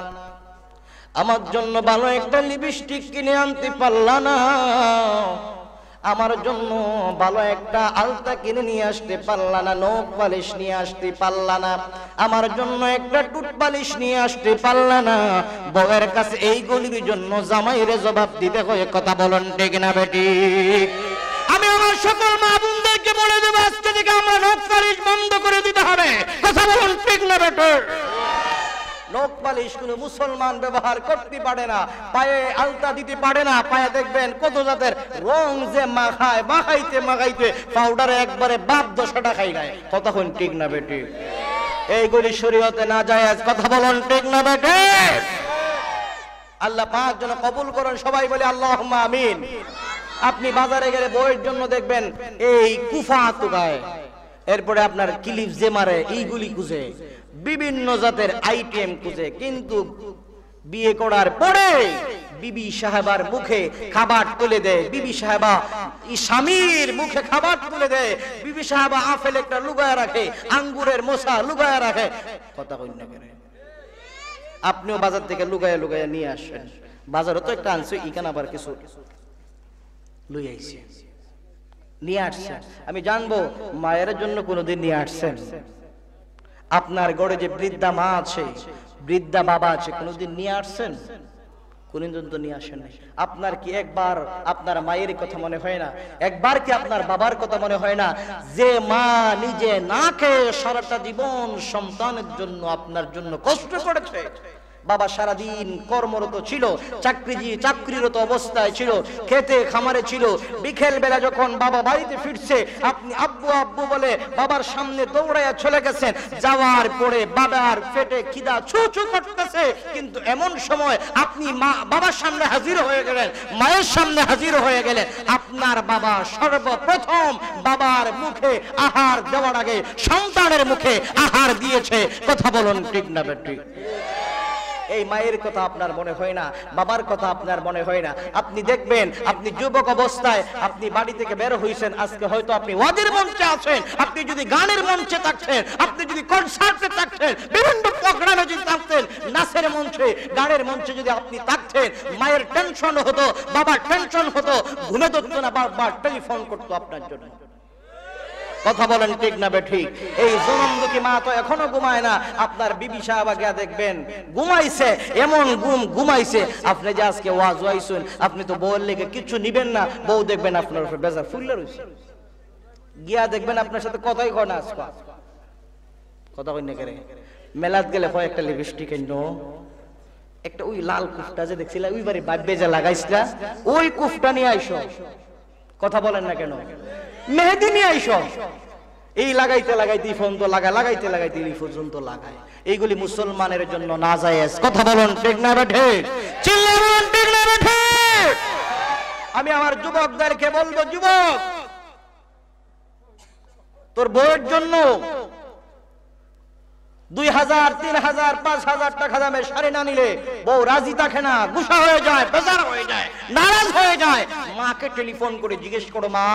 আমার জন্য ভালো একটা লিপস্টিক কিনে আনতে পারলা না আমার জন্য ভালো একটা আলতা কিনে নিয়ে আসতে পারলা না নখ পালিশ নিয়ে আসতে পারলা না আমার জন্য একটা টুট পালিশ নিয়ে আসতে পারলা না বউয়ের কাছে এই গলির জন্য জামাইরে জবাব দিতে হয়ে কথা বলেন ঠিক না বেটি আমি আমার সকল মা বোনদেরকে বলে দেবো আজকে থেকে আমরা নখ পালিশ বন্ধ করে দিতে হবে কথা বলুন ঠিক না বেটি নখ পালিশ কোনো মুসলমান ব্যবহার করতে পারে না পায়ে আলতা দিতে পারে না পায়ে দেখবেন কত জাতের রং যে মাখায় মাখাইতে মাখাইতে পাউডারে একবারে বাপ দশাটা খাই নাই কতক্ষণ ঠিক না বেটি এইগুলি শরীয়তে না যায় কথা বলুন ঠিক না বেটি আল্লাহ পাক যেন কবুল করেন সবাই বলে আল্লাহ আমিন আপনি বাজারে গেলে বইয়ের জন্য দেখবেন এই কুফা তুগায় এরপরে আপনার কিলিপ যে মারে এইগুলি খুঁজে বিভিন্ন জাতের আইটেম খুঁজে কিন্তু বিয়ে করার পরে বিবি সাহেবার মুখে খাবার তুলে দেয় বিবি সাহেবা স্বামীর মুখে খাবার তুলে দেয় বিবি সাহেবা আফেল একটা লুগায় রাখে আঙ্গুরের মশা লুগায় রাখে কথা কইনা কেন আপনিও বাজার থেকে লুগায় লুগায় নিয়ে আসেন বাজারও তো একটা আনছে ইখান আবার কিছু লুই আইছে নিয়ে আসছে আমি জানবো মায়ের জন্য কোনোদিন নিয়ে আসছেন আপনার গড়ে যে বৃদ্ধা মা আছে বৃদ্ধা বাবা আছে কোনদিন নিয়ে আসছেন কোনদিন তো নিয়ে আসেন আপনার কি একবার আপনার মায়ের কথা মনে হয় না একবার কি আপনার বাবার কথা মনে হয় না যে মা নিজে না খেয়ে সারাটা জীবন সন্তানের জন্য আপনার জন্য কষ্ট করেছে বাবা সারাদিন কর্মরত ছিল চাকরিজীবী চাকরিরত অবস্থায় ছিল খেতে খামারে ছিল বিকেল বেলা যখন বাবা বাড়িতে ফিরছে আপনি আব্বু আব্বু বলে বাবার সামনে দৌড়াইয়া চলে গেছেন যাওয়ার পরে বাবার পেটে খিদা ছু ছু করতেছে কিন্তু এমন সময় আপনি মা বাবার সামনে হাজির হয়ে গেলেন মায়ের সামনে হাজির হয়ে গেলেন আপনার বাবা সর্বপ্রথম বাবার মুখে আহার দেওয়ার আগে সন্তানের মুখে আহার দিয়েছে কথা বলুন ঠিক না ঠিক এই মায়ের কথা আপনার মনে হয় না বাবার কথা আপনার মনে হয় না আপনি দেখবেন আপনি যুবক অবস্থায় আপনি বাড়ি থেকে বের হইছেন আজকে হয়তো আপনি ওয়াদের মঞ্চে আছেন আপনি যদি গানের মঞ্চে থাকছেন আপনি যদি কনসার্টে থাকছেন বিভিন্ন প্রোগ্রামে যদি থাকতেন নাচের মঞ্চে গানের মঞ্চে যদি আপনি থাকতেন মায়ের টেনশন হতো বাবার টেনশন হতো ঘুমে ধরতো না বারবার টেলিফোন করতো আপনার জন্য কথা বলেন ঠিক না বে ঠিক এই দুঃখী মা তো এখনো ঘুমায় না আপনার বিবি সাহেব গিয়া দেখবেন ঘুমাইছে এমন ঘুম ঘুমাইছে আপনি যে আজকে ওয়াজ ওয়াইছেন আপনি তো বউয়ের লেগে কিছু নিবেন না বউ দেখবেন আপনার উপর বেজার ফুললে রয়েছে গিয়া দেখবেন আপনার সাথে কথাই কয় না আসবা কথা কই না কেরে মেলাত গেলে হয় একটা লিপস্টিক নো একটা ওই লাল কুফটা যে দেখছিল ওই বাড়ি বাইবে যে লাগাইছিল ওই কুফটা নিয়ে আইসো কথা বলেন না কেন মেহেদি নিয়ে আইস এই লাগাইতে লাগাইতে ফোন তো লাগায় লাগাইতে লাগাইতে এই পর্যন্ত লাগায় এইগুলি মুসলমানের জন্য না যায় কথা বলুন ঠিক না বেঠে চিল্লা ঠিক না বেঠে আমি আমার যুবকদেরকে বলবো যুবক তোর বইয়ের জন্য দুই হাজার তিন হাজার পাঁচ হাজার টাকা দামের শাড়ি না নিলে বউ রাজি থাকে না গুসা হয়ে যায় বেজার হয়ে যায় নারাজ হয়ে যায় মাকে টেলিফোন করে জিজ্ঞেস করো মা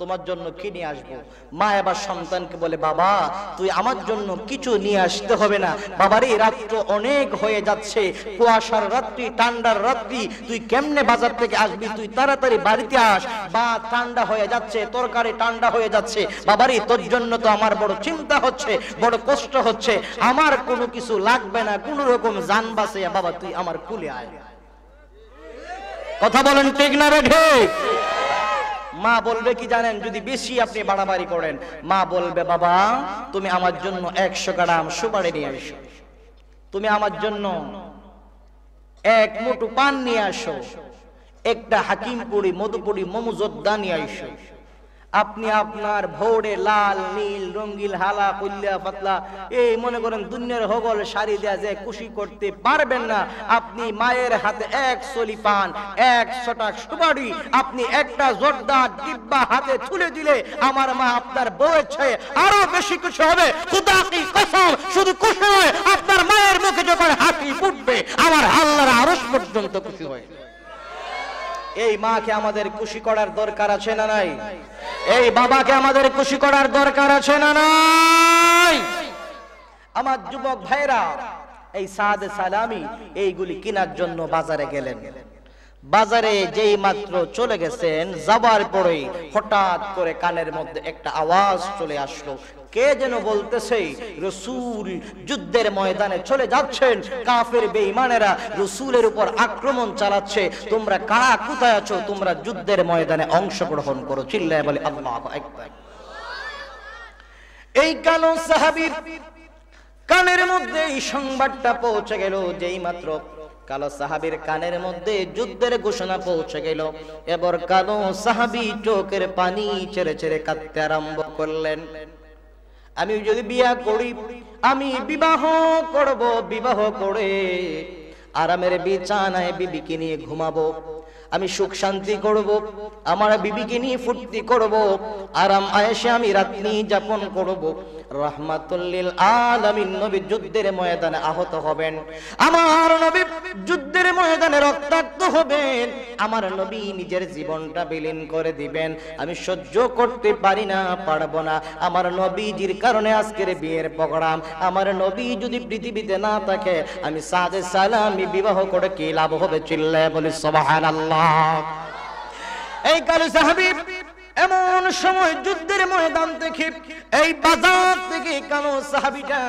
তোমার জন্য কি নিয়ে আসবো মা এবার সন্তানকে বলে বাবা তুই আমার জন্য কিছু নিয়ে আসতে হবে না বাবার এই রাত্র অনেক হয়ে যাচ্ছে কুয়াশার রাত্রি ঠান্ডার রাত্রি তুই কেমনে বাজার থেকে আসবি তুই তাড়াতাড়ি বাড়িতে আস বা ঠান্ডা হয়ে যাচ্ছে তরকারি ঠান্ডা হয়ে যাচ্ছে বাবারই তোর জন্য তো আমার বড় চিন্তা হচ্ছে বড় কষ্ট হচ্ছে আমার কোনো কিছু লাগবে না কোনো রকম যান বাসে বাবা তুই আমার কুলে আয় কথা বলেন ঠিক না রে ঠিক মা বলবে কি জানেন যদি বেশি আপনি বাড়াবাড়ি করেন মা বলবে বাবা তুমি আমার জন্য একশো গ্রাম সুপারি নিয়ে আসো তুমি আমার জন্য এক মুঠু পান নিয়ে আসো একটা হাকিমপুরি মধুপুরি মোমো যোদ্ধা নিয়ে আসো আপনি আপনার ভোরে লাল নীল রঙ্গিল হালা কুল্লা পাতলা এই মনে করেন দুনিয়ার হগল সারি দেয়া যে খুশি করতে পারবেন না আপনি মায়ের হাতে এক সলি পান এক ছটাক সুপারি আপনি একটা জোরদার ডিব্বা হাতে তুলে দিলে আমার মা আপনার বউয়ের ছয়ে আরো বেশি খুশি হবে খুদা কি কসম শুধু খুশি হয় আপনার মায়ের মুখে যখন হাসি ফুটবে আমার আল্লাহর আরশ পর্যন্ত খুশি হয় এই মাকে আমাদের খুশি করার দরকার আছে না নাই এই বাবাকে আমাদের খুশি করার দরকার আছে না নাই আমার যুবক ভাইরা এই সাদ সালামি এইগুলি কেনার জন্য বাজারে গেলেন বাজারে যেই মাত্র চলে গেছেন যাবার পরে হঠাৎ করে কানের মধ্যে একটা আওয়াজ চলে আসলো কে যেন বলতেছে রসুল যুদ্ধের ময়দানে চলে যাচ্ছেন কাফের বেঈমানেরা রসুলের উপর আক্রমণ চালাচ্ছে তোমরা কারা কোথায় আছো তোমরা যুদ্ধের ময়দানে অংশগ্রহণ করো চিল্লায় বলে আল্লাহ এই কালো সাহাবির কানের মধ্যে এই সংবাদটা পৌঁছে গেল যেই মাত্র কালো সাহাবির কানের মধ্যে যুদ্ধের ঘোষণা পৌঁছে গেল এবার কালো সাহাবি চোখের পানি ছেড়ে ছেড়ে কাঁদতে আরম্ভ করলেন আমি যদি বিয়া করি আমি বিবাহ করব বিবাহ করে আরামের বিছানায় বিবিকে নিয়ে ঘুমাবো আমি সুখ শান্তি করব আমার বিবিকে নিয়ে ফুর্তি করব আরাম আয়েসে আমি রাত্রি যাপন করব রহমাতুল্লিল আলামিন নবী যুদ্ধের ময়দানে আহত হবেন আমার নবী যুদ্ধের ময়দানে রক্তাক্ত হবেন আমার নবী নিজের জীবনটা বিলীন করে দিবেন আমি সহ্য করতে পারি না পারব না আমার নবীজির কারণে আজকের বিয়ের প্রোগ্রাম আমার নবী যদি পৃথিবীতে না থাকে আমি সাদে সালামি বিবাহ করে কি লাভ হবে চিল্লায় বলি সবাহান আল্লাহ এই কালু সাহাবিব এমন সময় যুদ্ধের ময়দান থেকে এই বাজার থেকে কালো সাহাবিটা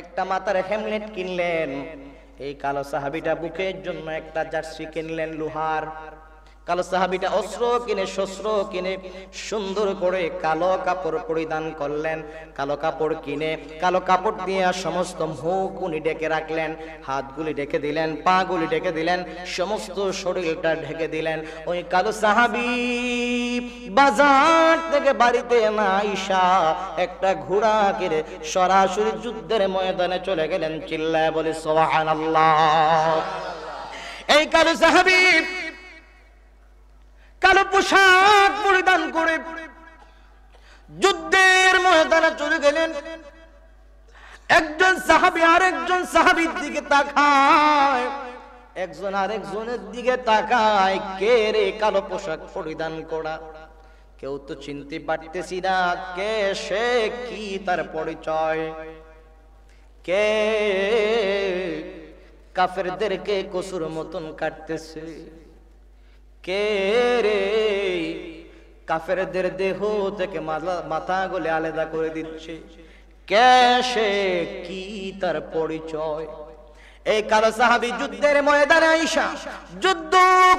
একটা মাথার হেমলেট কিনলেন এই কালো সাহাবিটা বুকের জন্য একটা জার্সি কিনলেন লোহার কালো সাহাবিটা অস্ত্র কিনে শস্ত্র কিনে সুন্দর করে কালো কাপড় পরিধান করলেন কালো কাপড় কিনে কালো কাপড় দিয়ে সমস্ত মুখ উনি ডেকে রাখলেন হাতগুলি ডেকে দিলেন পা গুলি ডেকে দিলেন সমস্ত শরীরটা ঢেকে দিলেন ওই কালো সাহাবি বাজার থেকে বাড়িতে না আইসা একটা ঘোড়া কিনে সরাসরি যুদ্ধের ময়দানে চলে গেলেন চিল্লায় বলে সোহান আল্লাহ এই কালো সাহাবি কালো পোশাক পরিধান করে যুদ্ধের ময়দানে চলে গেলেন একজন সাহাবি আর একজন সাহাবির দিকে তাকায় একজন আরেকজনের দিকে তাকায় কে রে কালো পোশাক পরিধান করা কেউ তো চিনতে পারতেছি না কে সে কি তার পরিচয় কে কাফেরদেরকে কসুর মতন কাটতেছে কে রে কাফেরদের দেহ থেকে মাথা গলে আলাদা করে দিচ্ছে কেসে কি তার পরিচয় এই কালো সাহাবি যুদ্ধের ময়দানে আইসা যুদ্ধ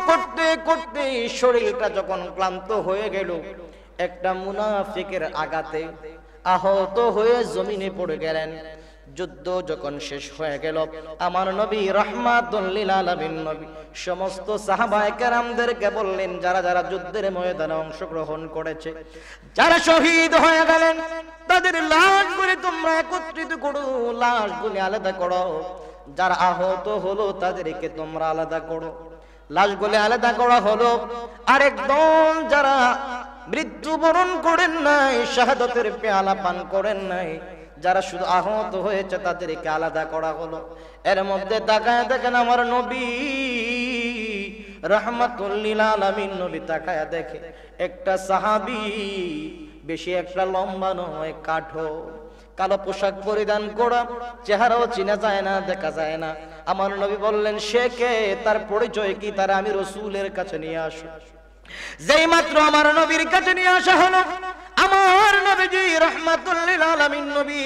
করতে করতে শরীরটা যখন ক্লান্ত হয়ে গেল একটা মুনাফিকের আঘাতে আহত হয়ে জমিনে পড়ে গেলেন যুদ্ধ যখন শেষ হয়ে গেল আমার নবী রহমাতুল্লিল আলমিন নবী সমস্ত সাহাবায়কেরামদেরকে বললেন যারা যারা যুদ্ধের ময়দানে অংশগ্রহণ করেছে যারা শহীদ হয়ে গেলেন তাদের লাশগুলি তোমরা একত্রিত করো লাশগুলি আলাদা করো যারা আহত হলো তাদেরকে তোমরা আলাদা করো লাশগুলি আলাদা করা হলো আরেক দল যারা মৃত্যুবরণ করেন নাই শাহাদতের পেয়ালা পান করেন নাই যারা শুধু আহত হয়েছে তাদেরকে আলাদা করা হলো এর মধ্যে তাকায় দেখেন আমার নবী রহমাতুল্লিল আলমিন নবী তাকায় দেখে একটা সাহাবি বেশি একটা লম্বা নয় কাঠো কালো পোশাক পরিধান করা চেহারাও চিনা যায় না দেখা যায় না আমার নবী বললেন সে কে তার পরিচয় কি তারা আমি রসুলের কাছে নিয়ে আসো যেই মাত্র আমার নবীর কাছে নিয়ে আসা হলো আমার নবীজি রহমাতুল্লিল আলামিন নবী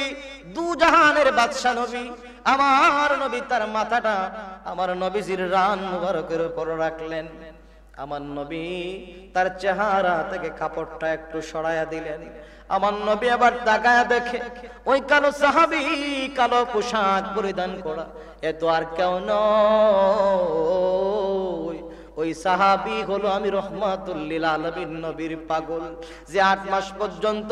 দু জাহানের বাদশা নবী আমার নবী তার মাথাটা আমার নবীজির রান মুবারকের উপর রাখলেন আমার নবী তার চেহারা থেকে কাপড়টা একটু সরাইয়া দিলেন আমার নবী আবার তাকায়া দেখে ওই কালো সাহাবি কালো পোশাক পরিধান করা এত আর কেউ নয় ওই সাহাবি হলো আমি রহমাতুল্লিল আলমীর নবীর পাগল যে আট মাস পর্যন্ত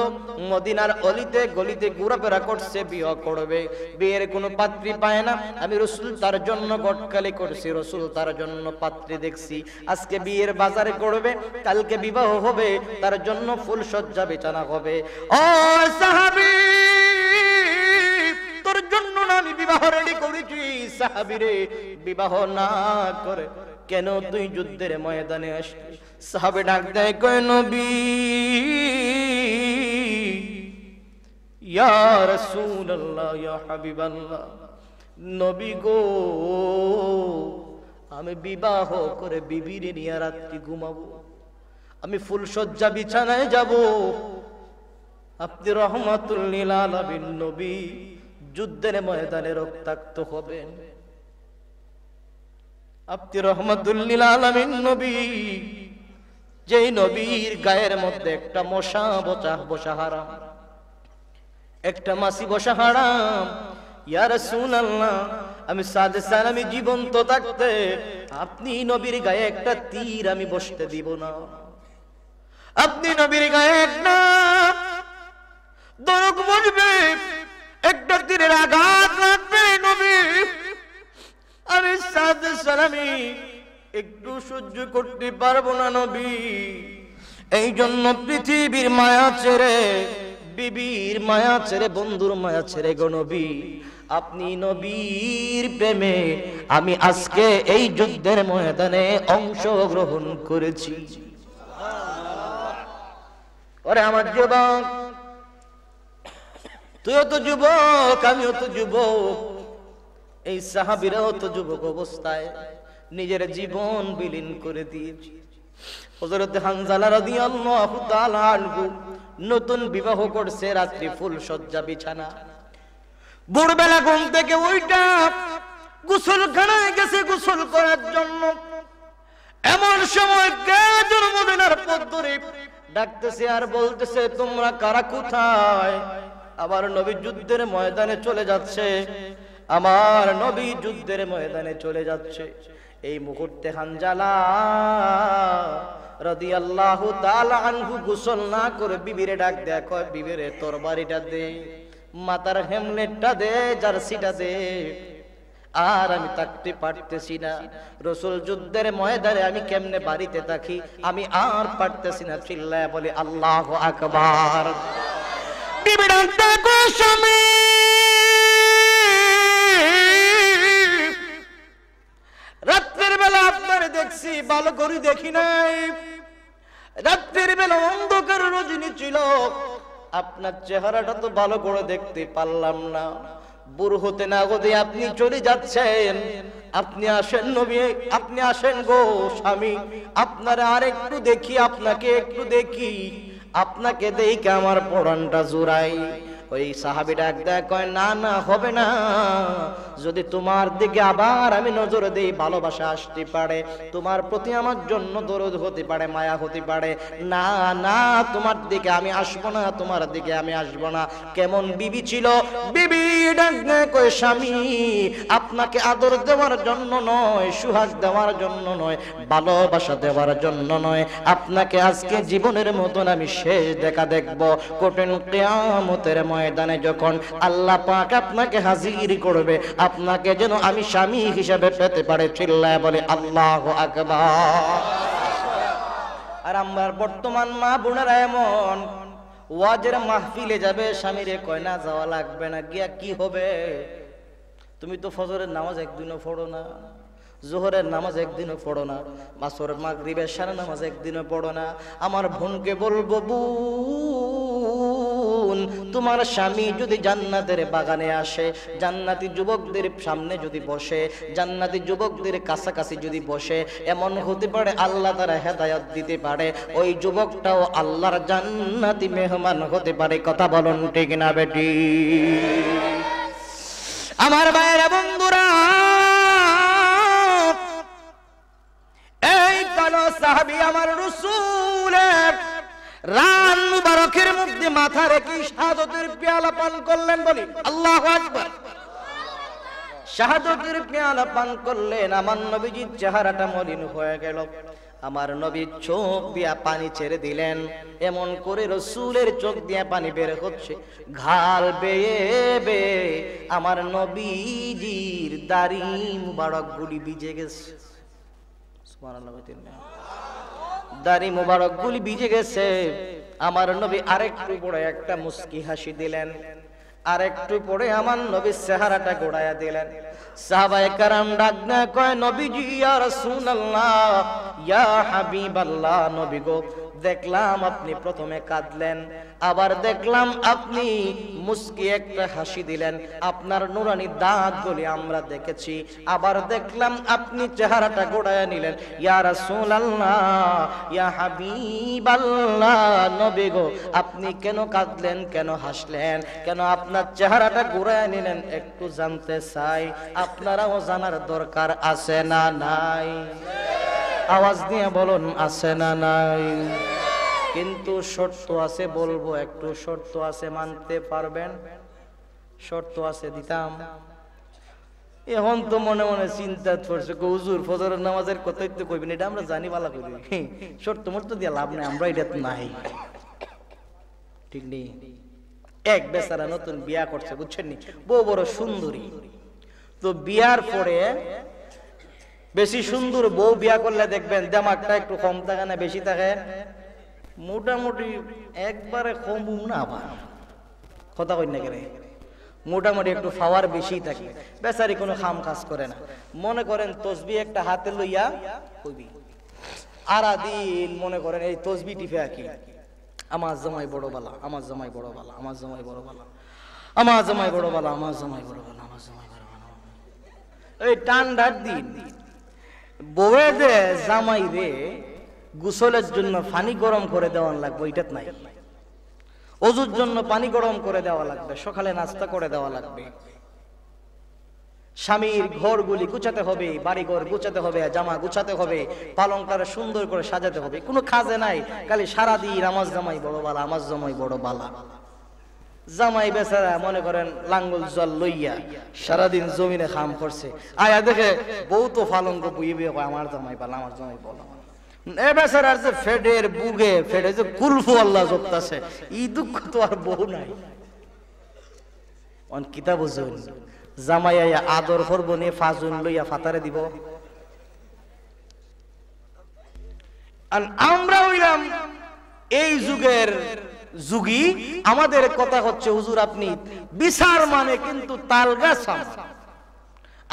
মদিনার অলিতে গলিতে ঘুরাফেরা করছে বিয়ে করবে বিয়ের কোনো পাত্রী পায় না আমি রসুল তার জন্য গটকালি করছি রসুল তার জন্য পাত্রী দেখছি আজকে বিয়ের বাজারে করবে কালকে বিবাহ হবে তার জন্য ফুল সজ্জা বেচানা হবে ও সাহাবি তোর জন্য না আমি বিবাহ রেডি করেছি সাহাবিরে বিবাহ না করে কেন তুই যুদ্ধের ময়দানে আসলি সাহাবে ডাক দেয় কয় নবী সুন আল্লাহ ইয়া আল্লাহ নবী গো আমি বিবাহ করে বিবির নিয়ে রাত্রি ঘুমাবো আমি ফুলসজ্জা বিছানায় যাব আপনি রহমাতুল নীল নবী যুদ্ধের ময়দানে রক্তাক্ত হবেন আপনি রহমতুল্লিল আলমিন নবী যেই নবীর গায়ের মধ্যে একটা মশা বচা বসা একটা মাসি বসা ইয়ার সুন আমি সাদে আমি জীবন্ত থাকতে আপনি নবীর গায়ে একটা তীর আমি বসতে দিব না আপনি নবীর গায়ে একটা দরক বসবে একটা তীরের আঘাত রাখবে নবী আরে সাথে সালামি একটু সহ্য করতে পারবো না নবী এই জন্য পৃথিবীর মায়া ছেড়ে বিবির মায়া ছেড়ে বন্ধুর মায়া ছেড়ে গো আপনি নবীর প্রেমে আমি আজকে এই যুদ্ধের ময়দানে অংশগ্রহণ করেছি ওরে আমার যুবক তুইও তো যুবক আমিও তো যুবক এই সাহাবিরাও তো যুবক অবস্থায় নিজের জীবন বিলীন করে দিয়েছে হজরত হানজালা রাদিয়াল্লাহু তাআলা আনহু নতুন বিবাহ করছে রাত্রি ফুল সজ্জা বিছানা ভোরবেলা ঘুম থেকে ওইটা গোসলখানায় গেছে গোসল করার জন্য এমন সময় কে জন্মদিনের পথ ধরে ডাকতেছে আর বলতেছে তোমরা কারা কোথায় আবার নবী যুদ্ধের ময়দানে চলে যাচ্ছে আমার নবী যুদ্ধের ময়দানে চলে যাচ্ছে এই মুহূর্তে হানজালা রদি আল্লাহ আনহু গোসল না করে বিবিরে ডাক দেখ কয় বিবিরে তোর বাড়িটা দে মাতার হেমলেটটা দে জার্সিটা দে আর আমি থাকতে পারতেছি না রসুল যুদ্ধের ময়দানে আমি কেমনে বাড়িতে থাকি আমি আর পারতেছি না চিল্লায় বলে আল্লাহ আকবার বিবি ডাক্তার দেখছি ভালো করে দেখি নাই রাত্রির বেলা অন্ধকার রজনী ছিল আপনার চেহারাটা তো ভালো করে দেখতে পারলাম না বুড়ো হতে না গদি আপনি চলে যাচ্ছেন আপনি আসেন নবী আপনি আসেন গো স্বামী আপনার আর একটু দেখি আপনাকে একটু দেখি আপনাকে দেখি আমার পড়ানটা জোড়াই ওই সাহাবি ডাক দেয় কয় না না হবে না যদি তোমার দিকে আবার আমি নজর দিই ভালোবাসা আসতে পারে তোমার প্রতি আমার জন্য দরদ হতে পারে মায়া হতে পারে না না তোমার দিকে আমি আসব না তোমার দিকে আমি আসব না কেমন বিবি ছিল বিবি ডাক দেয় কয় স্বামী আপনাকে আদর দেওয়ার জন্য নয় সুহাস দেওয়ার জন্য নয় ভালোবাসা দেওয়ার জন্য নয় আপনাকে আজকে জীবনের মতন আমি শেষ দেখা দেখব কঠিন কেয়ামতের ময়দানে যখন আল্লাহ পাক আপনাকে হাজির করবে আপনাকে যেন আমি স্বামী হিসেবে পেতে পারে চিল্লায় বলে আল্লাহ আকবার আর আমার বর্তমান মা বোনেরা এমন ওয়াজের মাহফিলে যাবে স্বামীরে কয়না যাওয়া লাগবে না গিয়া কি হবে তুমি তো ফজরের নামাজ একদিনও পড়ো না জোহরের নামাজ একদিনও পড়ো না মাসর মাগরিবের সারা নামাজ একদিনও পড়ো না আমার বোনকে বলবো বু রসুল তোমার স্বামী যদি জান্নাতের বাগানে আসে জান্নাতি যুবকদের সামনে যদি বসে জান্নাতি যুবকদের কাছাকাছি যদি বসে এমন হতে পারে আল্লাহ তারা হেদায়ত দিতে পারে ওই যুবকটাও আল্লাহর জান্নাতি মেহমান হতে পারে কথা বলুন ঠিক না বেটি আমার ভাইয়েরা বন্ধুরা এই কালো সাহাবি আমার রসুলের রান মুবারকের মধ্যে মাথা রেখে শাহাদতের পেয়ালা পান করলেন বলি আল্লাহ আকবার শাহাদতের পেয়ালা পান করলেন আমার নবীজির চেহারাটা মলিন হয়ে গেল আমার নবীর চোখ দিয়া পানি ছেড়ে দিলেন এমন করে রসুলের চোখ দিয়া পানি বের হচ্ছে ঘাল বেয়ে বে আমার নবীজির দাড়ি মুবারক গুলি বিজে গেছে সুবহানাল্লাহ দাড়ি মোবারকগুলি ভিজে গেছে আমার নবী আরেকটু পরে একটা মুস্কি হাসি দিলেন আর একটু পরে আমার নবীর চেহারাটা গোড়াইয়া দিলেন সাহাবায়ে কারাম ডাক না কয় নবীজি ইয়া রাসূলুল্লাহ ইয়া হাবিবাল্লাহ নবী গো দেখলাম আপনি প্রথমে কাঁদলেন আবার দেখলাম আপনি মুসকি একটা হাসি দিলেন আপনার নুরানি দাঁত গুলি আমরা দেখেছি আবার দেখলাম আপনি চেহারাটা গোড়ায় নিলেন ইয়া রাসূল আল্লাহ আল্লাহ নবী গো আপনি কেন কাঁদলেন কেন হাসলেন কেন আপনার চেহারাটা ঘুরায় নিলেন একটু জানতে চাই আপনারাও জানার দরকার আছে না নাই আওয়াজ দিয়ে বলুন আছে না নাই কিন্তু শর্ত আছে বলবো একটু শর্ত আছে মানতে পারবেন শর্ত আছে দিতাম এখন তো মনে মনে চিন্তা করছে হুজুর ফজরের নামাজের কথাই তো কইবেন এটা আমরা জানি ভালো করি শর্ত মর্ত দিয়ে লাভ নাই আমরা এটা তো নাই ঠিক নেই এক বেচারা নতুন বিয়া করছে বুঝছেন নি বউ বড় সুন্দরী তো বিয়ার পরে বেশি সুন্দর বউ বিয়া করলে দেখবেন দেমাকটা একটু কম থাকে না বেশি থাকে মোটামুটি একবারে কম না আবার কথা কন্যা কেন মোটামুটি একটু ফাওয়ার বেশি থাকে বেচারি কোনো খাম কাজ করে না মনে করেন তসবি একটা হাতে লইয়া কইবি আর আদিন মনে করেন এই তসবি টিপে কি আমার জামাই বড় বালা আমার জামাই বড় বালা আমার জামাই বড় বালা আমার জামাই বড় বালা আমার জামাই বড় বালা আমার জামাই বড় বালা এই টান্ডার দিন স্বামীর ঘর জামাই রে জন্য পানি গরম করে লাগবে নাই অজুর জন্য পানি গরম করে দেওয়া লাগবে সকালে নাস্তা করে দেওয়া লাগবে স্বামীর গুছাতে হবে বাড়িঘর গুছাতে হবে জামা গুছাতে হবে পালংকার সুন্দর করে সাজাতে হবে কোনো খাজে নাই খালি সারাদিন আমার জামাই বড় বালা আমার জামাই বড় বালা জামাই বেচারা মনে করেন লাঙ্গল জল লইয়া সারাদিন জমিনে খাম করছে আয়া দেখে বউ তো ফালঙ্গ বুয়ে বিয়ে আমার জামাই পাল আমার জামাই বলো এ বেচারার যে ফেডের বুগে ফেডে যে কুলফু আল্লাহ জপতাছে ই দুঃখ তো আর বহু নাই অন কিতা বুঝুন জামাই আয়া আদর করবো নিয়ে ফাজুন লইয়া ফাতারে দিব আর আমরা হইলাম এই যুগের যুগী আমাদের কথা হচ্ছে হুজুর আপনি বিচার মানে কিন্তু তালগাছ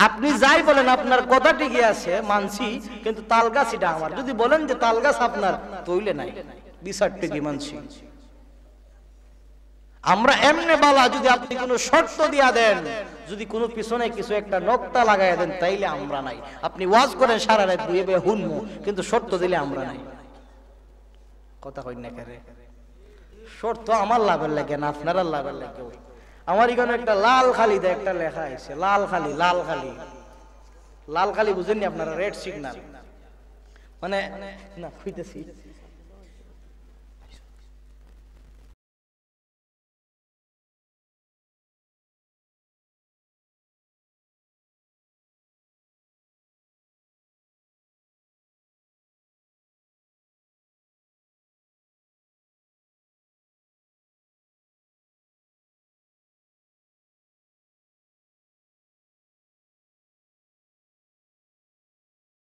আপনি যাই বলেন আপনার কথা ঠিকই আছে মানছি কিন্তু তালগাছিটা আমার যদি বলেন যে তালগাছ আপনার তৈলে নাই বিচার ঠিকই মানছি আমরা এমনে বালা যদি আপনি কোনো শর্ত দিয়া দেন যদি কোনো পিছনে কিছু একটা নক্তা লাগাই দেন তাইলে আমরা নাই আপনি ওয়াজ করেন সারা রাত দুয়ে বে হুনমু কিন্তু শর্ত দিলে আমরা নাই কথা হই না কেরে শর্ত আমার লাভের লাগে না আপনারা লাভের লাগে আমার এখানে একটা লাল খালি দেয় একটা লেখা আছে লাল খালি লাল খালি লাল খালি বুঝেননি আপনারা রেড সিগনাল মানে না খুঁজতেছি